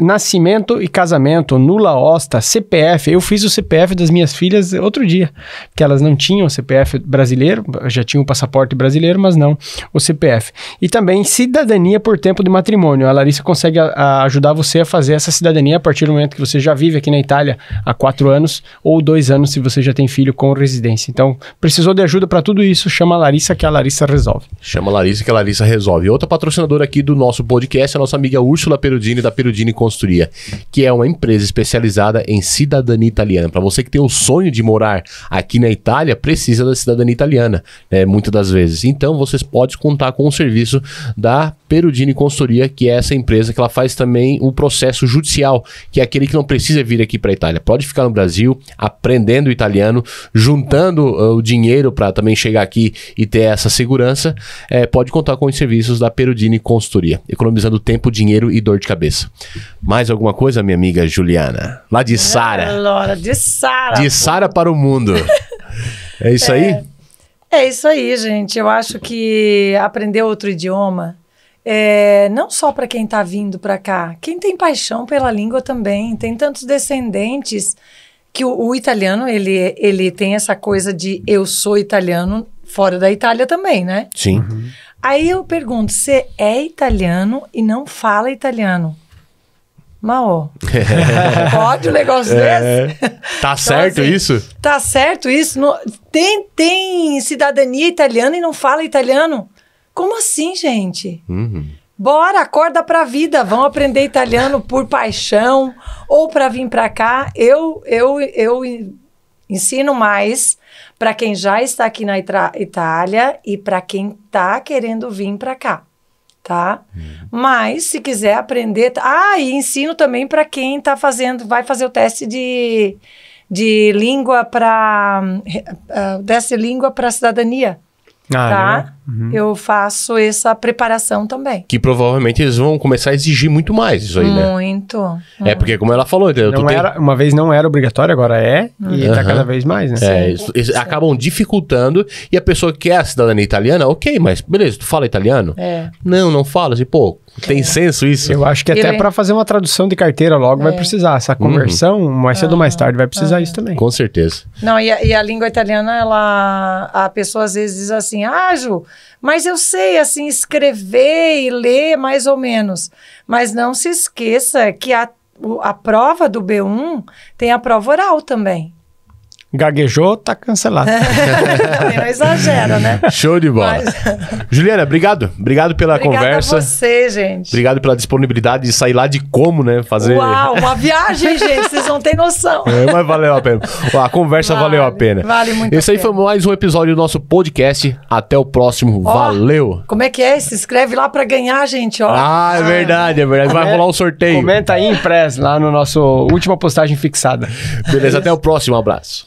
nascimento e casamento, nula osta, CPF. Eu fiz o CPF das minhas filhas outro dia, que elas não tinham CPF brasileiro, já tinham o passaporte brasileiro, mas não o CPF. E também cidadania por tempo de matrimônio. A Larissa consegue a, a ajudar você a fazer essa cidadania a partir do momento que você já vive aqui na Itália há quatro anos ou dois anos se você já tem filho com residência. Então, precisou de ajuda para tudo isso, chama a Larissa que a Larissa resolve. Chama a Larissa que a Larissa resolve. Outra patrocinadora aqui do nosso podcast é a nossa amiga Úrsula Perudini da Perudini Construía, que é uma empresa especializada em cidadania italiana. Para você que tem o um sonho de morar aqui na Itália, precisa da cidadania italiana, né, muitas das vezes. Então vocês podem contar com o serviço da Perudini Consultoria, que é essa empresa que ela faz também o um processo judicial, que é aquele que não precisa vir aqui para a Itália. Pode ficar no Brasil, aprendendo italiano, juntando uh, o dinheiro para também chegar aqui e ter essa segurança. É, pode contar com os serviços da Perudini Consultoria, economizando tempo, dinheiro e dor de cabeça. Mais alguma coisa, minha amiga Juliana? Lá de Sara. É, Lora, de Sara. De Sara para o mundo. <laughs> é isso é, aí? É isso aí, gente. Eu acho que aprender outro idioma é, não só para quem está vindo para cá, quem tem paixão pela língua também. Tem tantos descendentes que o, o, italiano ele, ele tem essa coisa de eu sou italiano fora da Itália também, né? Sim. Uhum. Aí eu pergunto: você é italiano e não fala italiano? Mal? <laughs> Pode um negócio é. desse? Tá então, certo assim, isso? Tá certo isso? No, tem, tem cidadania italiana e não fala italiano? Como assim, gente? Uhum. Bora, acorda pra vida. Vão aprender italiano por paixão ou pra vir pra cá. Eu, eu, eu Ensino mais para quem já está aqui na Itália e para quem está querendo vir para cá, tá? Uhum. Mas se quiser aprender, ah, e ensino também para quem está fazendo, vai fazer o teste de, de língua para uh, ah, teste de língua para cidadania, ah, tá? uhum. eu faço essa preparação também. Que provavelmente eles vão começar a exigir muito mais isso aí, muito, né? Muito. É, porque como ela falou, não era, tem... uma vez não era obrigatório, agora é, uhum. e está cada vez mais, né? É, acabam dificultando, e a pessoa que é a cidadania italiana, ok, mas beleza, tu fala italiano? É. Não, não fala, assim, pô, tem é. senso isso? Eu acho que até ele... para fazer uma tradução de carteira logo é. vai precisar. Essa uhum. conversão, uhum. mais cedo ou mais tarde, vai precisar ah, isso também. Com certeza. Não, e a, e a, língua italiana, ela. A pessoa às vezes diz assim: ah, Ju, mas eu sei, assim, escrever e ler mais ou menos. Mas não se esqueça que a, a prova do B1 tem a prova oral também gaguejou, tá cancelado. É, não exagero, né? Show de bola. Mas... <laughs> Juliana, obrigado. Obrigado pela Obrigada conversa. Obrigado a você, gente. Obrigado pela disponibilidade de sair lá de como, né? Fazer. Uau, uma viagem, gente. Vocês não têm noção. É, mas valeu a pena. A conversa vale, valeu a pena. Vale muito Esse aí pena. foi mais um episódio do nosso podcast. Até o próximo. Ó, valeu. Como é que é? Se inscreve lá pra ganhar, gente. Ó. Ah, é verdade, é verdade. Vai rolar o um sorteio. Comenta aí em impresso lá no nosso última postagem fixada. Beleza, até o próximo. Um abraço.